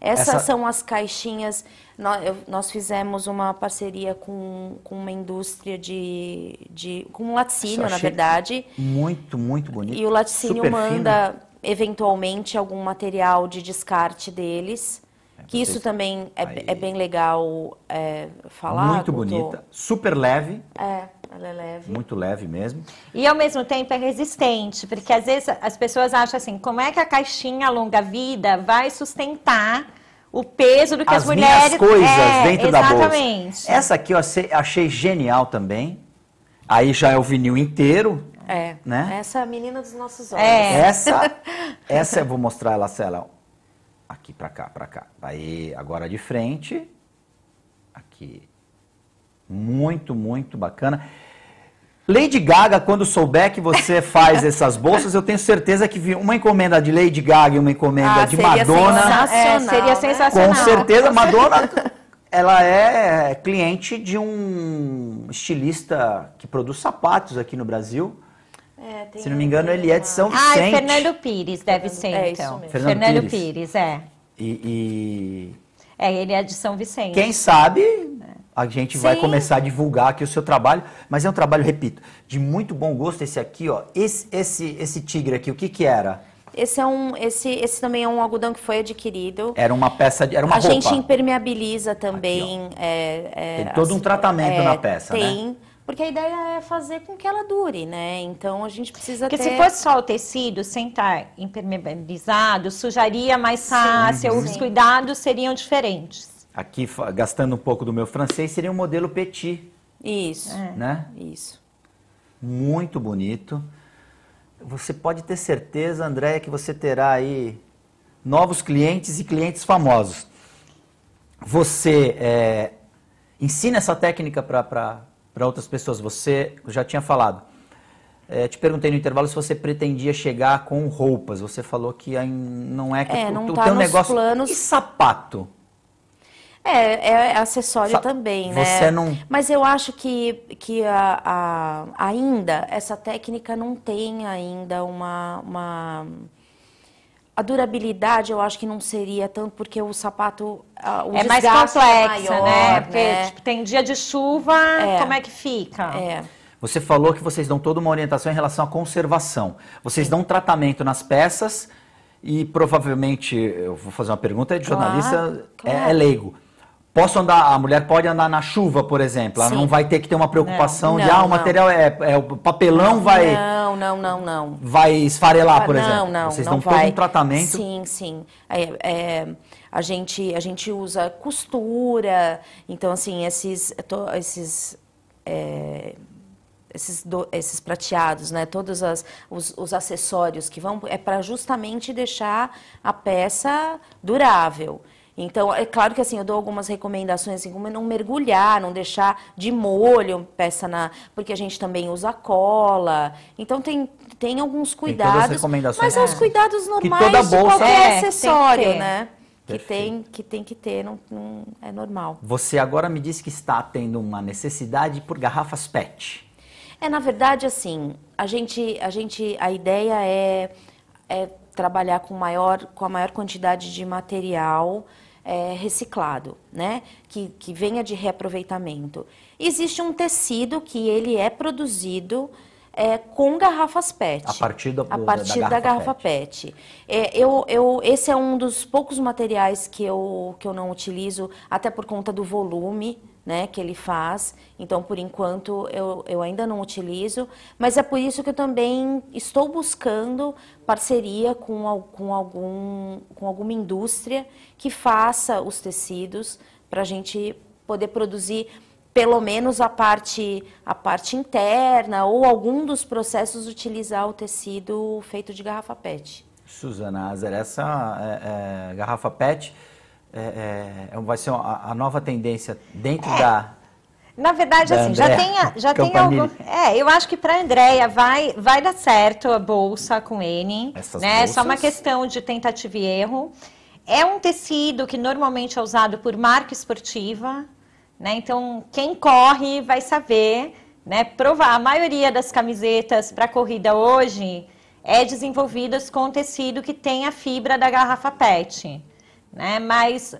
essas Essa... são as caixinhas. Nós, eu, nós, fizemos uma parceria com, com uma indústria de, de. com um laticínio, na verdade. Muito, muito bonito. E o laticínio Super manda, fino. eventualmente, algum material de descarte deles. É, que isso também é, é, bem legal é, falar. Muito bonita. Super leve. É. Ela é leve. Muito leve mesmo. E ao mesmo tempo é resistente, porque às vezes as pessoas acham assim, como é que a caixinha longa-vida vai sustentar o peso do que as, as mulheres... As coisas é, dentro exatamente. da bolsa. Exatamente. Essa aqui eu achei genial também. Aí já é o vinil inteiro, é. Né? Essa é a menina dos nossos olhos. É. Essa, essa eu vou mostrar ela, Cela. Aqui, pra cá, pra cá. Aí, agora de frente. Aqui. Muito, muito bacana. Lady Gaga, quando souber que você faz essas bolsas, eu tenho certeza que uma encomenda de Lady Gaga e uma encomenda ah, de seria Madonna. Sensacional, é, seria né? sensacional. Com certeza, Madonna, ela é cliente de um estilista que produz sapatos aqui no Brasil. É, Se não me engano, ele é de São ah, é Vicente. Ah, Fernando Pires deve Fernando, ser, é então. Fernando, Fernando Pires. Pires. é. E, e, É, ele é de São Vicente. Quem sabe é a gente Sim. vai começar a divulgar aqui o seu trabalho, mas é um trabalho, repito, de muito bom gosto esse aqui, ó. Esse, esse, esse tigre aqui, o que que era? Esse é um, esse, esse também é um algodão que foi adquirido. Era uma peça, de, era uma a roupa. A gente impermeabiliza também. Aqui, é, é, tem todo um tratamento é, na peça, né? tem, né? Porque a ideia é fazer com que ela dure, né? Então a gente precisa Porque ter... se fosse só o tecido, sem estar tá impermeabilizado, sujaria mais fácil, sim, os cuidados seriam diferentes aqui gastando um pouco do meu francês, seria um modelo petit. Isso. É. Né? Isso. Muito bonito. Você pode ter certeza, Andréia, que você terá aí novos clientes e clientes famosos. Você é, ensina essa técnica para outras pessoas. Você já tinha falado. É, te perguntei no intervalo se você pretendia chegar com roupas. Você falou que não é que é, não o, tá o teu negócio planos... e sapato. É, é acessório Sa também, né? Você não... Mas eu acho que, que a, a, ainda essa técnica não tem ainda uma, uma... A durabilidade eu acho que não seria tanto, porque o sapato. O é mais complexa, é né? né? Porque né? Tipo, tem dia de chuva, é. como é que fica? É. Você falou que vocês dão toda uma orientação em relação à conservação. Vocês Sim. dão tratamento nas peças e provavelmente, eu vou fazer uma pergunta é de jornalista, claro, claro. É, é leigo. Posso andar, a mulher pode andar na chuva, por exemplo. Ela não vai ter que ter uma preocupação não, de, ah, o material é, é. O papelão vai. Não, não, não, não. Vai esfarelar, por exemplo. Não, não. Vocês não dão todo um tratamento. Sim, sim. É, é, a, gente, a gente usa costura, então, assim, esses. É, esses é, esses, do, esses prateados, né? Todos as, os, os acessórios que vão é para justamente deixar a peça durável. Então, é claro que assim, eu dou algumas recomendações, assim, como não mergulhar, não deixar de molho peça na. Porque a gente também usa cola. Então, tem, tem alguns cuidados. Tem mas é os é. cuidados normais de qualquer é, acessório, né? que tem que tem que ter, não, não, é normal. Você agora me disse que está tendo uma necessidade por garrafas PET. É na verdade assim, a gente a gente a ideia é, é trabalhar com maior com a maior quantidade de material é, reciclado, né? Que, que venha de reaproveitamento. Existe um tecido que ele é produzido é, com garrafas PET. A partir, do, a partir da, da, garrafa, garrafa PET. PET. É, eu, eu, esse é um dos poucos materiais que eu, que eu não utilizo, até por conta do volume né, que ele faz. Então, por enquanto, eu, eu ainda não utilizo, mas é por isso que eu também estou buscando parceria com, com, algum, com alguma indústria que faça os tecidos para a gente poder produzir pelo menos a parte, a parte interna ou algum dos processos utilizar o tecido feito de garrafa PET. Suzana essa é, é, garrafa PET é, é, é vai ser a, a nova tendência dentro é. da. Na verdade, da assim, Andréa já tem, já tem algum. É, eu acho que para a Andréia vai, vai dar certo a bolsa com N. Essas né? é Só uma questão de tentativa e erro. É um tecido que normalmente é usado por marca esportiva, né? Então, quem corre vai saber, né? Provar. A maioria das camisetas para corrida hoje é desenvolvidas com tecido que tem a fibra da garrafa PET né? Mas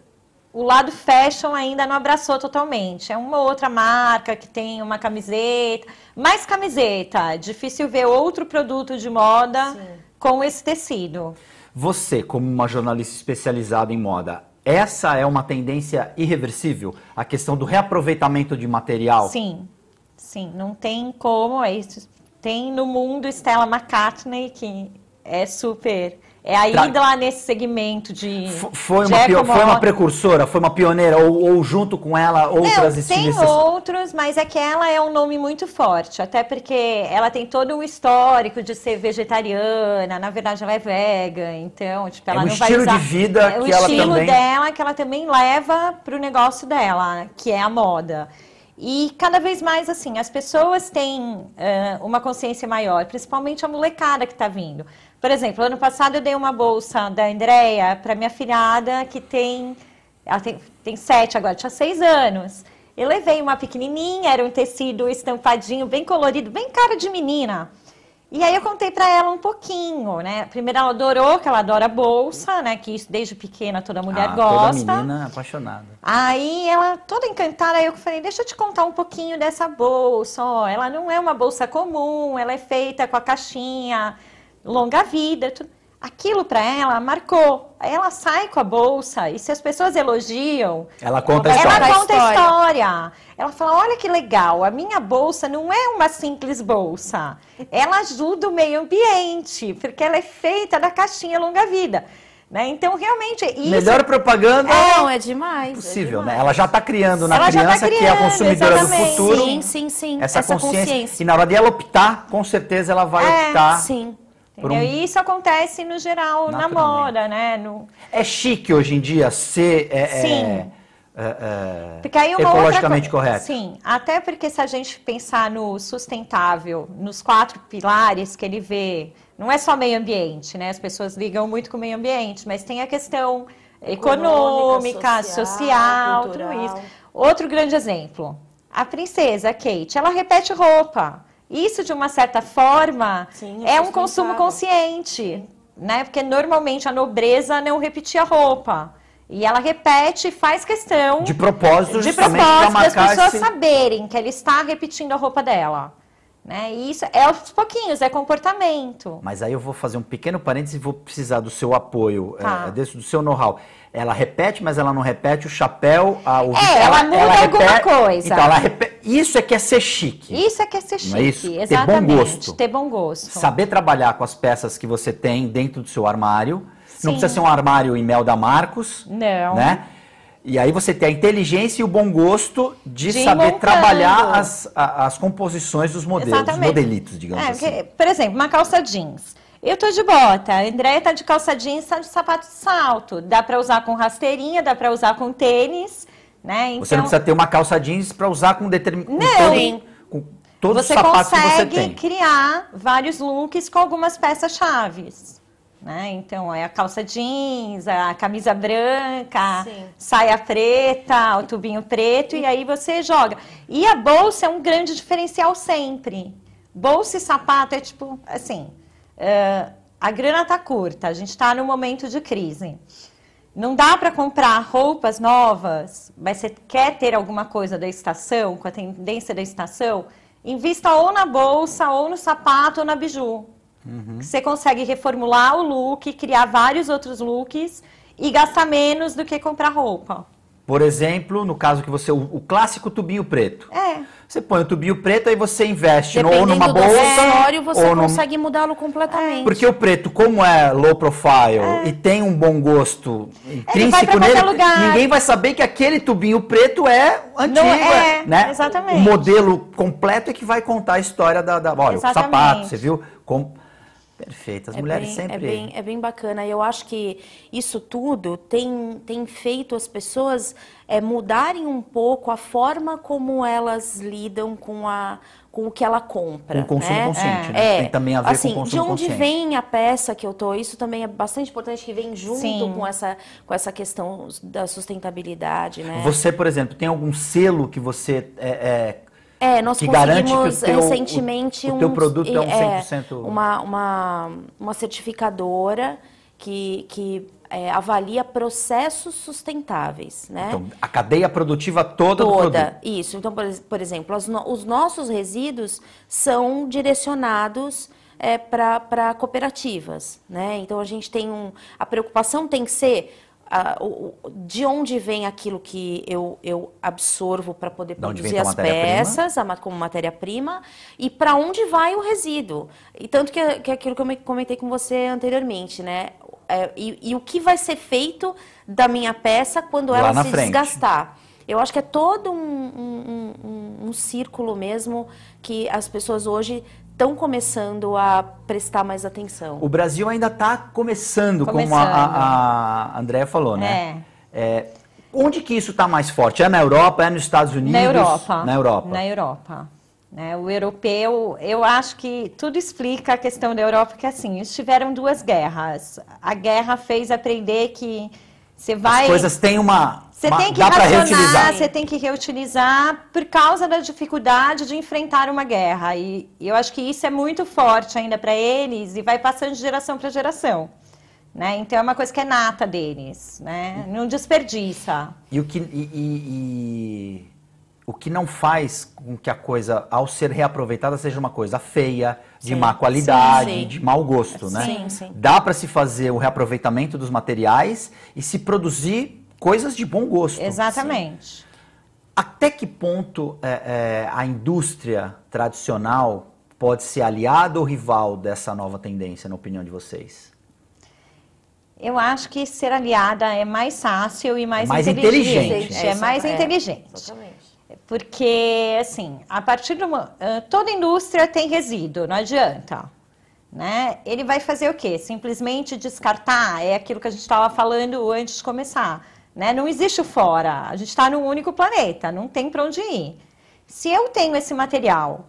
o lado fashion ainda não abraçou totalmente. É uma outra marca que tem uma camiseta, mais camiseta. Difícil ver outro produto de moda Sim. com esse tecido. Você, como uma jornalista especializada em moda, essa é uma tendência irreversível? A questão do reaproveitamento de material? Sim, sim. Não tem como. É isso. Tem no mundo Stella McCartney, que é super é ainda Tra... lá nesse segmento de. F foi, de uma pio... foi uma precursora, foi uma pioneira, ou, ou junto com ela outras Não, estilistas? Tem outros, mas é que ela é um nome muito forte, até porque ela tem todo o histórico de ser vegetariana, na verdade ela é vegan, então, tipo, é ela é um não vai de vida é, que ela também... O estilo dela que ela também leva pro negócio dela, que é a moda. E cada vez mais, assim, as pessoas têm uh, uma consciência maior, principalmente a molecada que está vindo. Por exemplo, ano passado eu dei uma bolsa da Andrea para minha filhada que tem, ela tem, tem sete agora, tinha seis anos. Eu levei uma pequenininha, era um tecido estampadinho, bem colorido, bem cara de menina. E aí eu contei para ela um pouquinho, né? Primeiro ela adorou, que ela adora bolsa, né? Que isso desde pequena toda mulher ah, gosta. Toda menina apaixonada. Aí ela toda encantada, aí eu falei, deixa eu te contar um pouquinho dessa bolsa. Ó, ela não é uma bolsa comum, ela é feita com a caixinha longa vida, tudo. Aquilo para ela marcou. Ela sai com a bolsa e se as pessoas elogiam, ela conta a história. Ela conta a história. Ela fala: "Olha que legal, a minha bolsa não é uma simples bolsa. Ela ajuda o meio ambiente, porque ela é feita da caixinha longa vida." Né? Então, realmente. Isso... Melhor propaganda. É, não, é demais. É possível, é demais. né? Ela já está criando na ela tá criança, tá criando, que é a consumidora exatamente. do futuro. Sim, sim, sim. Essa, essa consciência. consciência. E na hora de ela optar, com certeza ela vai é, optar. Sim por um... E isso acontece no geral na moda, né? No... É chique hoje em dia ser. É, é Sim. É, é, porque aí ecologicamente outra... correto. Sim, até porque se a gente pensar no sustentável, nos quatro pilares que ele vê, não é só meio ambiente, né? As pessoas ligam muito com o meio ambiente, mas tem a questão econômica, econômica social, social tudo isso. Outro grande exemplo, a princesa Kate, ela repete roupa. Isso, de uma certa forma, Sim, é, é um consumo consciente, né? Porque normalmente a nobreza não repetia roupa. E ela repete e faz questão. De propósito, de propósito das pessoas esse... saberem que ela está repetindo a roupa dela. Né? E isso é aos pouquinhos, é comportamento. Mas aí eu vou fazer um pequeno parênteses e vou precisar do seu apoio, tá. é, desse, do seu know-how ela repete, mas ela não repete o chapéu, a, o É, ela, ela muda ela alguma repete, coisa. Então, ela repete, isso é que é ser chique. Isso é que é ser chique, é isso? exatamente. Ter bom gosto. Ter bom gosto. Saber trabalhar com as peças que você tem dentro do seu armário. Sim. Não precisa ser um armário em mel da Marcos. Não. Né? E aí você tem a inteligência e o bom gosto de, de saber montando. trabalhar as, as composições dos modelos, Exatamente. dos modelitos, digamos é, assim. por exemplo, uma calça jeans. Eu tô de bota, a Andréia tá de calça jeans, tá de sapato de salto. Dá para usar com rasteirinha, dá para usar com tênis, né? Então... Você não então precisa ter uma calça jeans para usar com determinado... Não, com todos você os sapatos consegue que você tem. criar vários looks com algumas peças chaves. Né? Então, é a calça jeans, a camisa branca, Sim. saia preta, o tubinho preto, e aí você joga. E a bolsa é um grande diferencial sempre. Bolsa e sapato é tipo, assim, uh, a grana está curta, a gente está num momento de crise. Não dá para comprar roupas novas, mas você quer ter alguma coisa da estação, com a tendência da estação, invista ou na bolsa, ou no sapato, ou na biju. Uhum. Você consegue reformular o look, criar vários outros looks e gastar menos do que comprar roupa. Por exemplo, no caso que você. O, o clássico tubinho preto. É. Você põe o tubinho preto e você investe no, ou numa do bolsa. você ou consegue mudá-lo completamente. Porque o preto, como é low profile é. e tem um bom gosto intrínseco nele, lugar. ninguém vai saber que aquele tubinho preto é antigo. Não é, é, né? Exatamente. O modelo completo é que vai contar a história da. da olha, exatamente. o sapato, você viu? Com, Perfeito, as é mulheres bem, é sempre. É bem, é bem bacana. Eu acho que isso tudo tem, tem feito as pessoas é, mudarem um pouco a forma como elas lidam com, a, com o que ela compra. o consumo né? consciente, é. né? É. Tem também a ver assim, com o assim, consumo consciente. De onde consciente. vem a peça que eu tô? Isso também é bastante importante que vem junto com essa, com essa questão da sustentabilidade, né? Você, por exemplo, tem algum selo que você é, é é, nós que conseguimos que teu, recentemente o, o teu produto é um, é 100%... É, uma, uma, uma certificadora que, que é, avalia processos sustentáveis, né? Então, a cadeia produtiva toda, toda. do produto. Isso. Então, por, por exemplo, as, os nossos resíduos são direcionados é, para cooperativas, né? Então, a gente tem um... A preocupação tem que ser a, o, de onde vem aquilo que eu, eu absorvo para poder produzir as peças a, como matéria-prima e para onde vai o resíduo. E tanto que, que aquilo que eu comentei com você anteriormente, né? É, e, e, o que vai ser feito da minha peça quando Lá ela se frente. desgastar. Eu acho que é todo um, um, um, um, círculo mesmo que as pessoas hoje estão começando a prestar mais atenção. O Brasil ainda está começando, começando, como a, a, a Andréa falou, né? É. É, onde que isso está mais forte? É na Europa? É nos Estados Unidos? Na Europa. Na Europa. Na Europa. Né? O europeu, eu acho que tudo explica a questão da Europa, que assim, eles tiveram duas guerras. A guerra fez aprender que você vai. As coisas têm uma você tem que racionar, você tem que reutilizar por causa da dificuldade de enfrentar uma guerra. E, e eu acho que isso é muito forte ainda para eles e vai passando de geração para geração. Né? Então é uma coisa que é nata deles, né? não desperdiça. E o que, e, e, e, o que não faz com que a coisa, ao ser reaproveitada, seja uma coisa feia, de sim, má qualidade, sim, sim. de mau gosto. Né? Dá para se fazer o reaproveitamento dos materiais e se produzir coisas de bom gosto. Exatamente. Sim. Até que ponto é, é, a indústria tradicional pode ser aliada ou rival dessa nova tendência, na opinião de vocês? Eu acho que ser aliada é mais fácil e mais, é mais inteligente. inteligente. É, mais inteligente. Exatamente. Porque, assim, a partir de uma. Ah, toda indústria tem resíduo, não adianta. Né? Ele vai fazer o quê? Simplesmente descartar? É aquilo que a gente estava falando antes de começar né? Não existe o fora. A gente está num único planeta, não tem para onde ir. Se eu tenho esse material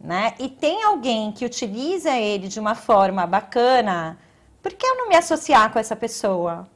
né, e tem alguém que utiliza ele de uma forma bacana, por que eu não me associar com essa pessoa?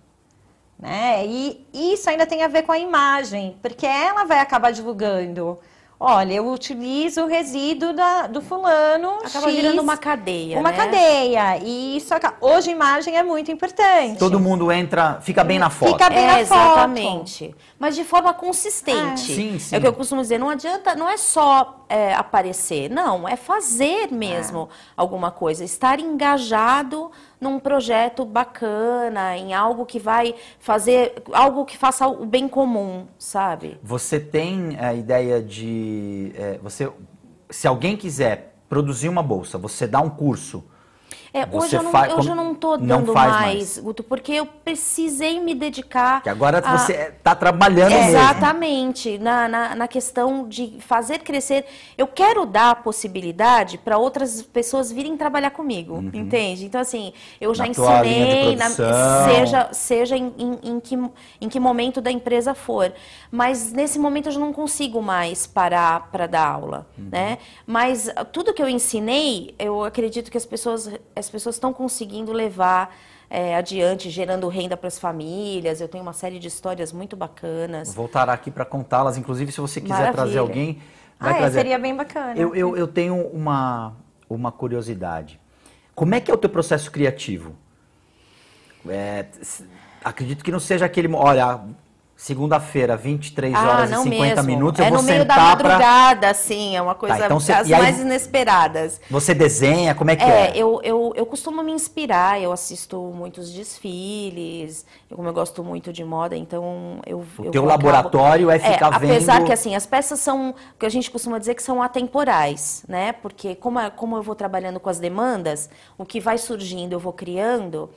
Né? E isso ainda tem a ver com a imagem, porque ela vai acabar divulgando. Olha, eu utilizo o resíduo da, do fulano. Acaba X, virando uma cadeia. Uma né? cadeia. E isso hoje imagem é muito importante. Todo mundo entra, fica bem na foto. Fica bem é, na exatamente. foto. Exatamente. Mas de forma consistente. É. Sim, sim. É o que eu costumo dizer, não adianta, não é só é, aparecer, não, é fazer mesmo é. alguma coisa, estar engajado num projeto bacana, em algo que vai fazer, algo que faça o bem comum, sabe? Você tem a ideia de, é, você, se alguém quiser produzir uma bolsa, você dá um curso, é, hoje eu, não, faz, eu já não estou dando não mais, mais, Guto, porque eu precisei me dedicar. Que agora a... você está trabalhando é, mesmo. Exatamente, na, na, na, questão de fazer crescer. Eu quero dar a possibilidade para outras pessoas virem trabalhar comigo, uhum. entende? Então, assim, eu já na ensinei, na, seja, seja em, em, em, que, em que momento da empresa for. Mas nesse momento eu já não consigo mais parar para dar aula, uhum. né? Mas tudo que eu ensinei, eu acredito que as pessoas as pessoas estão conseguindo levar é, adiante, gerando renda para as famílias. Eu tenho uma série de histórias muito bacanas. Voltar aqui para contá-las. Inclusive, se você quiser Maravilha. Ah, é, trazer alguém. Vai ah, trazer. É, seria bem bacana. Eu, eu, eu tenho uma, uma curiosidade. Como é que é o teu processo criativo? É, acredito que não seja aquele. Olha, segunda-feira, 23 ah, horas e 50 mesmo. minutos, eu é vou É no meio da madrugada, pra... assim, é uma tá, coisa tá, então cê, das mais inesperadas. Você desenha, como é que é? É, eu, eu, eu costumo me inspirar, eu assisto muitos desfiles, eu, como eu gosto muito de moda, então eu... O eu teu laboratório acabo... É, é ficar é, vendo... Apesar que, assim, as peças são, que a gente costuma dizer que são atemporais, né? Porque como, é, como eu vou trabalhando com as demandas, o que vai surgindo eu vou criando...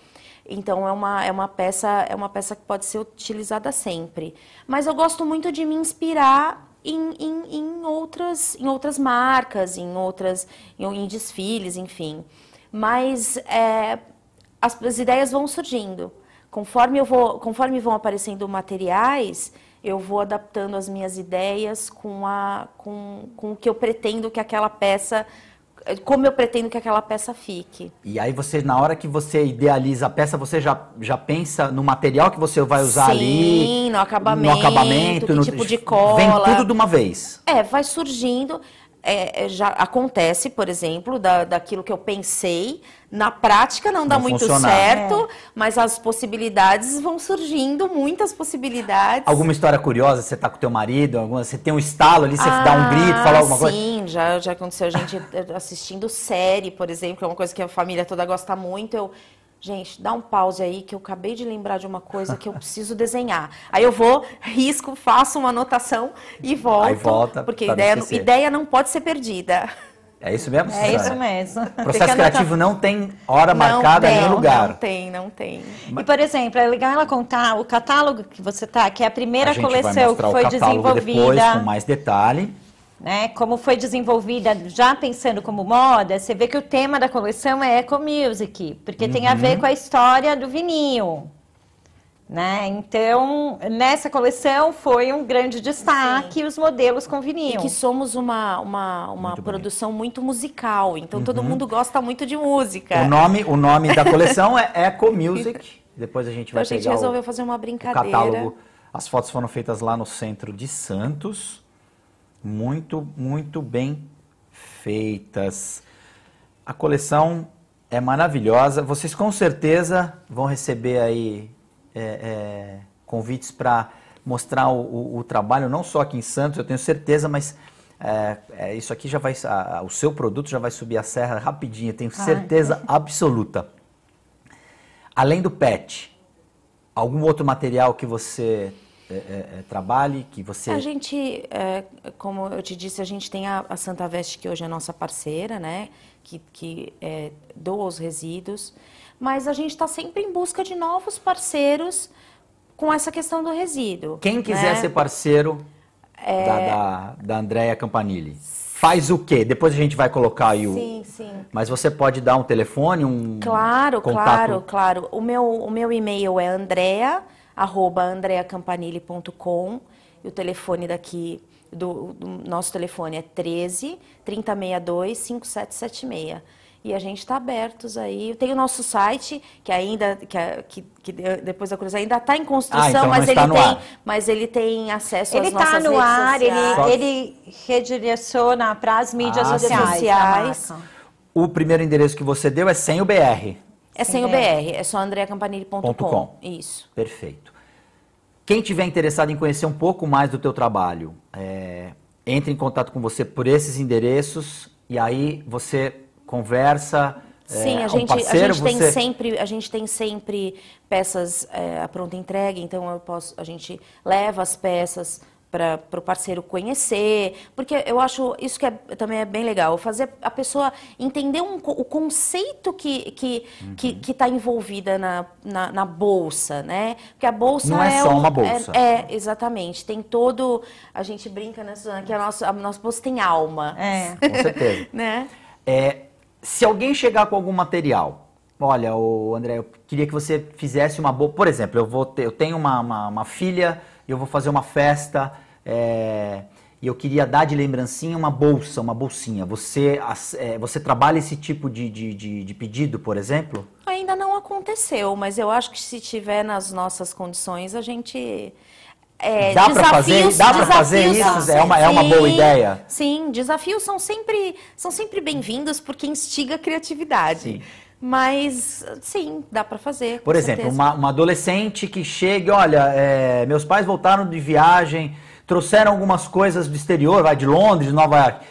Então é uma, é uma peça é uma peça que pode ser utilizada sempre. Mas eu gosto muito de me inspirar em, em, em outras, em outras marcas, em outras em, em desfiles, enfim. Mas é, as, as ideias vão surgindo. Conforme, eu vou, conforme vão aparecendo materiais, eu vou adaptando as minhas ideias com, a, com, com o que eu pretendo que aquela peça é, como eu pretendo que aquela peça fique. E aí você, na hora que você idealiza a peça, você já, já pensa no material que você vai usar Sim, ali? Sim, no acabamento, no acabamento, no tipo de cola. Vem tudo de uma vez. É, vai surgindo. É, é, já acontece, por exemplo, da, daquilo que eu pensei. Na prática não dá muito certo, é. mas as possibilidades vão surgindo, muitas possibilidades. Alguma história curiosa, você tá com teu marido, alguma, você tem um estalo ali, você ah, dá um ah, grito, fala alguma sim, coisa? Sim, já, já aconteceu gente assistindo série, por exemplo, que é uma coisa que a família toda gosta muito. Eu, Gente, dá um pause aí que eu acabei de lembrar de uma coisa que eu preciso desenhar. Aí eu vou, risco, faço uma anotação e volto. Aí volta. Porque ideia, não ideia não pode ser perdida. É isso mesmo? Susana? É isso mesmo. O processo criativo não tem hora não marcada tem, nem lugar. Não tem, não tem. E, por exemplo, é legal ela contar o catálogo que você tá, que é a primeira a coleção que foi desenvolvida. Depois, com mais detalhe né? Como foi desenvolvida já pensando como moda, você vê que o tema da coleção é eco music, porque uhum. tem a ver uhum. com a história do vinil. Né? Então, nessa coleção foi um grande destaque Sim. os modelos com vinil. E que somos uma, uma, uma muito produção muito musical, então uhum. todo mundo gosta muito de música. O nome, o nome da coleção é Eco Music. Depois a gente então vai então, a gente resolveu o, fazer uma brincadeira. catálogo. As fotos foram feitas lá no centro de Santos muito, muito bem feitas. A coleção é maravilhosa. Vocês com certeza vão receber aí é, é, convites para mostrar o, o, o, trabalho, não só aqui em Santos, eu tenho certeza, mas é, é isso aqui já vai, a, o seu produto já vai subir a serra rapidinho, tenho certeza absoluta. Além do PET, algum outro material que você é, é, é, trabalhe, que você... A gente, é, como eu te disse, a gente tem a, a, Santa Veste, que hoje é nossa parceira, né? Que, que é, doa os resíduos. Mas a gente está sempre em busca de novos parceiros com essa questão do resíduo. Quem né? quiser né? ser parceiro da, da, da Andrea Campanile faz o quê? Depois a gente vai colocar aí o. Sim, sim. Mas você pode dar um telefone, um. Claro, contato... claro, claro. O meu, o meu e-mail é Andrea arroba andreacampanile.com e o telefone daqui, do, do, nosso telefone é 13 3062 5776. E a gente está abertos aí. Tem o nosso site, que ainda, que, que, que depois da cruz ainda está em construção, ah, então mas, ele tem, mas ele tem acesso ele às tá nossas redes ar, sociais. Ele está no ar, ele redireciona para as mídias ah, sociais. sociais. O primeiro endereço que você deu é sem o BR. É sem, o BR, é só andreacampanile.com. Isso. Perfeito. Quem tiver interessado em conhecer um pouco mais do teu trabalho, é, entre em contato com você por esses endereços e aí você conversa. É, Sim, é, a, gente, um parceiro, a gente tem você... sempre a gente tem sempre peças é, à pronta entrega, então eu posso a gente leva as peças para o parceiro conhecer, porque eu acho isso que é, também é bem legal, fazer a pessoa entender um, o conceito que que uhum. que está envolvida na, na, na, bolsa, né? Porque a bolsa não é, é só uma bolsa. É, é, exatamente. Tem todo a gente brinca, né, Suzana, que a nossa a nossa bolsa tem alma. É, com certeza. né? É, se alguém chegar com algum material Olha, o André, eu queria que você fizesse uma boa. Por exemplo, eu vou ter, eu tenho uma, uma, uma filha eu vou fazer uma festa é, e eu queria dar de lembrancinha uma bolsa, uma bolsinha. Você, é, você trabalha esse tipo de, de, de, de pedido, por exemplo? Ainda não aconteceu, mas eu acho que se tiver nas nossas condições, a gente é, dá para fazer, dá para fazer isso, é uma, é uma boa ideia. Sim, desafios são sempre são sempre bem-vindos porque instiga a criatividade. Sim. Mas sim, dá para fazer. Por exemplo, uma, uma, adolescente que chegue, olha, é, meus pais voltaram de viagem, trouxeram algumas coisas do exterior, vai de Londres, de Nova York.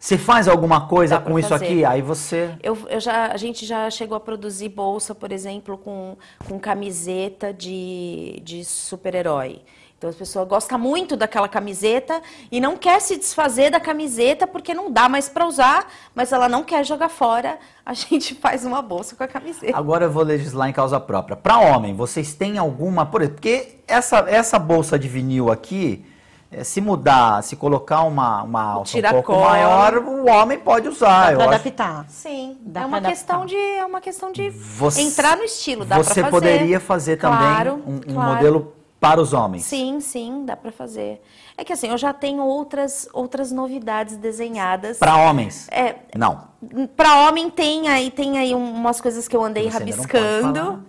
Você faz alguma coisa com fazer. isso aqui? Aí você. Eu, eu, já, a gente já chegou a produzir bolsa, por exemplo, com, com camiseta de, de super-herói. Então as pessoas gostam muito daquela camiseta e não quer se desfazer da camiseta porque não dá mais para usar, mas ela não quer jogar fora, a gente faz uma bolsa com a camiseta. Agora eu vou legislar em causa própria. Para homem, vocês têm alguma, porque essa essa bolsa de vinil aqui, eh, se mudar, se colocar uma, uma alça um pouco cor, maior, o homem pode usar. Dá pra adaptar. Acho. Sim, dá é uma adaptar. questão de é uma questão de você, entrar no estilo. Dá você fazer. poderia fazer também claro, um, um claro. modelo para os homens. Sim, sim, dá para fazer. É que assim, eu já tenho outras outras novidades desenhadas. Para homens? É. Não. Para homem tem aí tem aí umas coisas que eu andei Você rabiscando,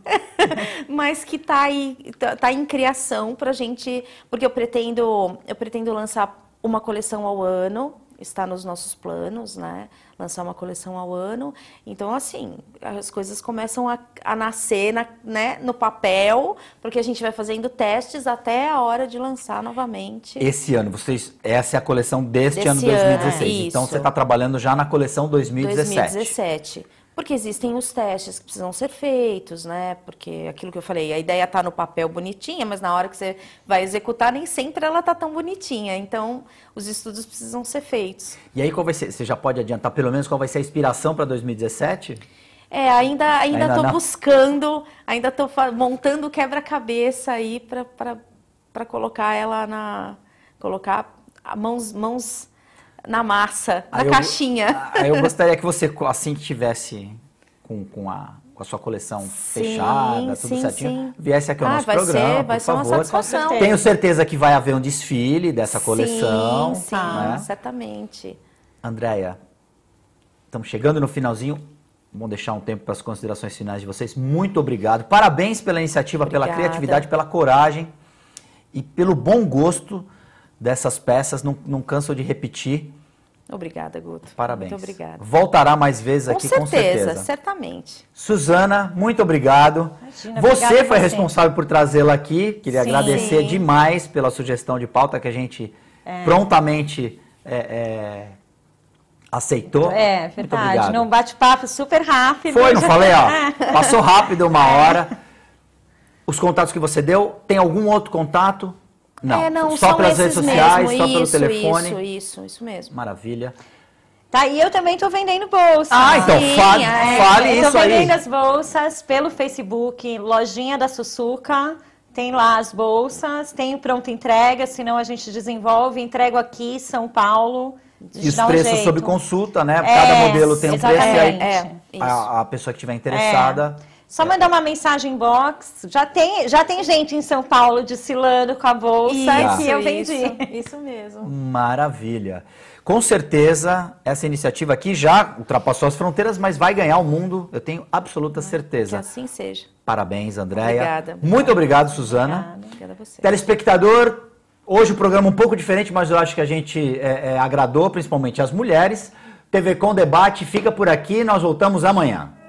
mas que tá aí tá, tá em criação pra gente, porque eu pretendo eu pretendo lançar uma coleção ao ano está nos nossos planos, né? Lançar uma coleção ao ano. Então, assim, as coisas começam a, a nascer na, né? no papel, porque a gente vai fazendo testes até a hora de lançar novamente. Esse ano, vocês. Essa é a coleção deste Desse ano 2016. Ano, é. Então você está trabalhando já na coleção 2017. 2017. Porque existem os testes que precisam ser feitos, né? Porque aquilo que eu falei, a ideia está no papel bonitinha, mas na hora que você vai executar, nem sempre ela está tão bonitinha. Então, os estudos precisam ser feitos. E aí, qual vai ser? Você já pode adiantar pelo menos qual vai ser a inspiração para 2017? É, ainda ainda estou buscando, ainda estou montando o quebra-cabeça aí para colocar ela na. colocar mãos. mãos na massa, aí na eu, caixinha. Aí eu gostaria que você, assim que tivesse com, com a com a sua coleção sim, fechada, tudo sim, certinho, sim. viesse aqui ao ah, nosso vai programa, ser, vai ser Uma satisfação. Tenho certeza que vai haver um desfile dessa coleção. Sim, sim tá, né? certamente. Andréia, estamos chegando no finalzinho. Vamos deixar um tempo para as considerações finais de vocês. Muito obrigado. Parabéns pela iniciativa, Obrigada. pela criatividade, pela coragem e pelo bom gosto dessas peças. Não, não canso de repetir Obrigada, Guto. Parabéns. Muito obrigada. Voltará mais vezes com aqui, certeza, com certeza. certamente. Suzana, muito obrigado. Imagina, você foi você. responsável por trazê-la aqui. Queria Sim. agradecer demais pela sugestão de pauta que a gente é. prontamente é, é, aceitou. É, verdade. Num né? bate-papo super rápido. Foi, não falei? Ó, passou rápido uma hora. Os contatos que você deu. Tem algum outro contato? Não, é, não só pelas redes sociais, mesmo. só pelo telefone. Isso, isso, isso mesmo. Maravilha. Tá, e eu também estou vendendo bolsas. Ah, então fale, é, fale isso aí. Estou vendendo as bolsas pelo Facebook, Lojinha da Sussuca. Tem lá as bolsas, tem pronta entrega, senão a gente desenvolve. Entrego aqui, São Paulo. E os preços um sob consulta, né? Cada é, modelo tem um preço e aí é, a, a, pessoa que estiver é. interessada... É. Só é. mandar uma mensagem em box. Já tem, já tem gente em São Paulo desfilando com a bolsa isso, que eu vendi. Isso, isso mesmo. Maravilha. Com certeza, essa iniciativa aqui já ultrapassou as fronteiras, mas vai ganhar o mundo, eu tenho absoluta é, certeza. Que assim seja. Parabéns, Andréia. Obrigada, Muito obrigado, Suzana. Obrigada, obrigada a você. Telespectador, hoje o programa é um pouco diferente, mas eu acho que a gente é, é, agradou, principalmente as mulheres. TV Com Debate fica por aqui, nós voltamos amanhã.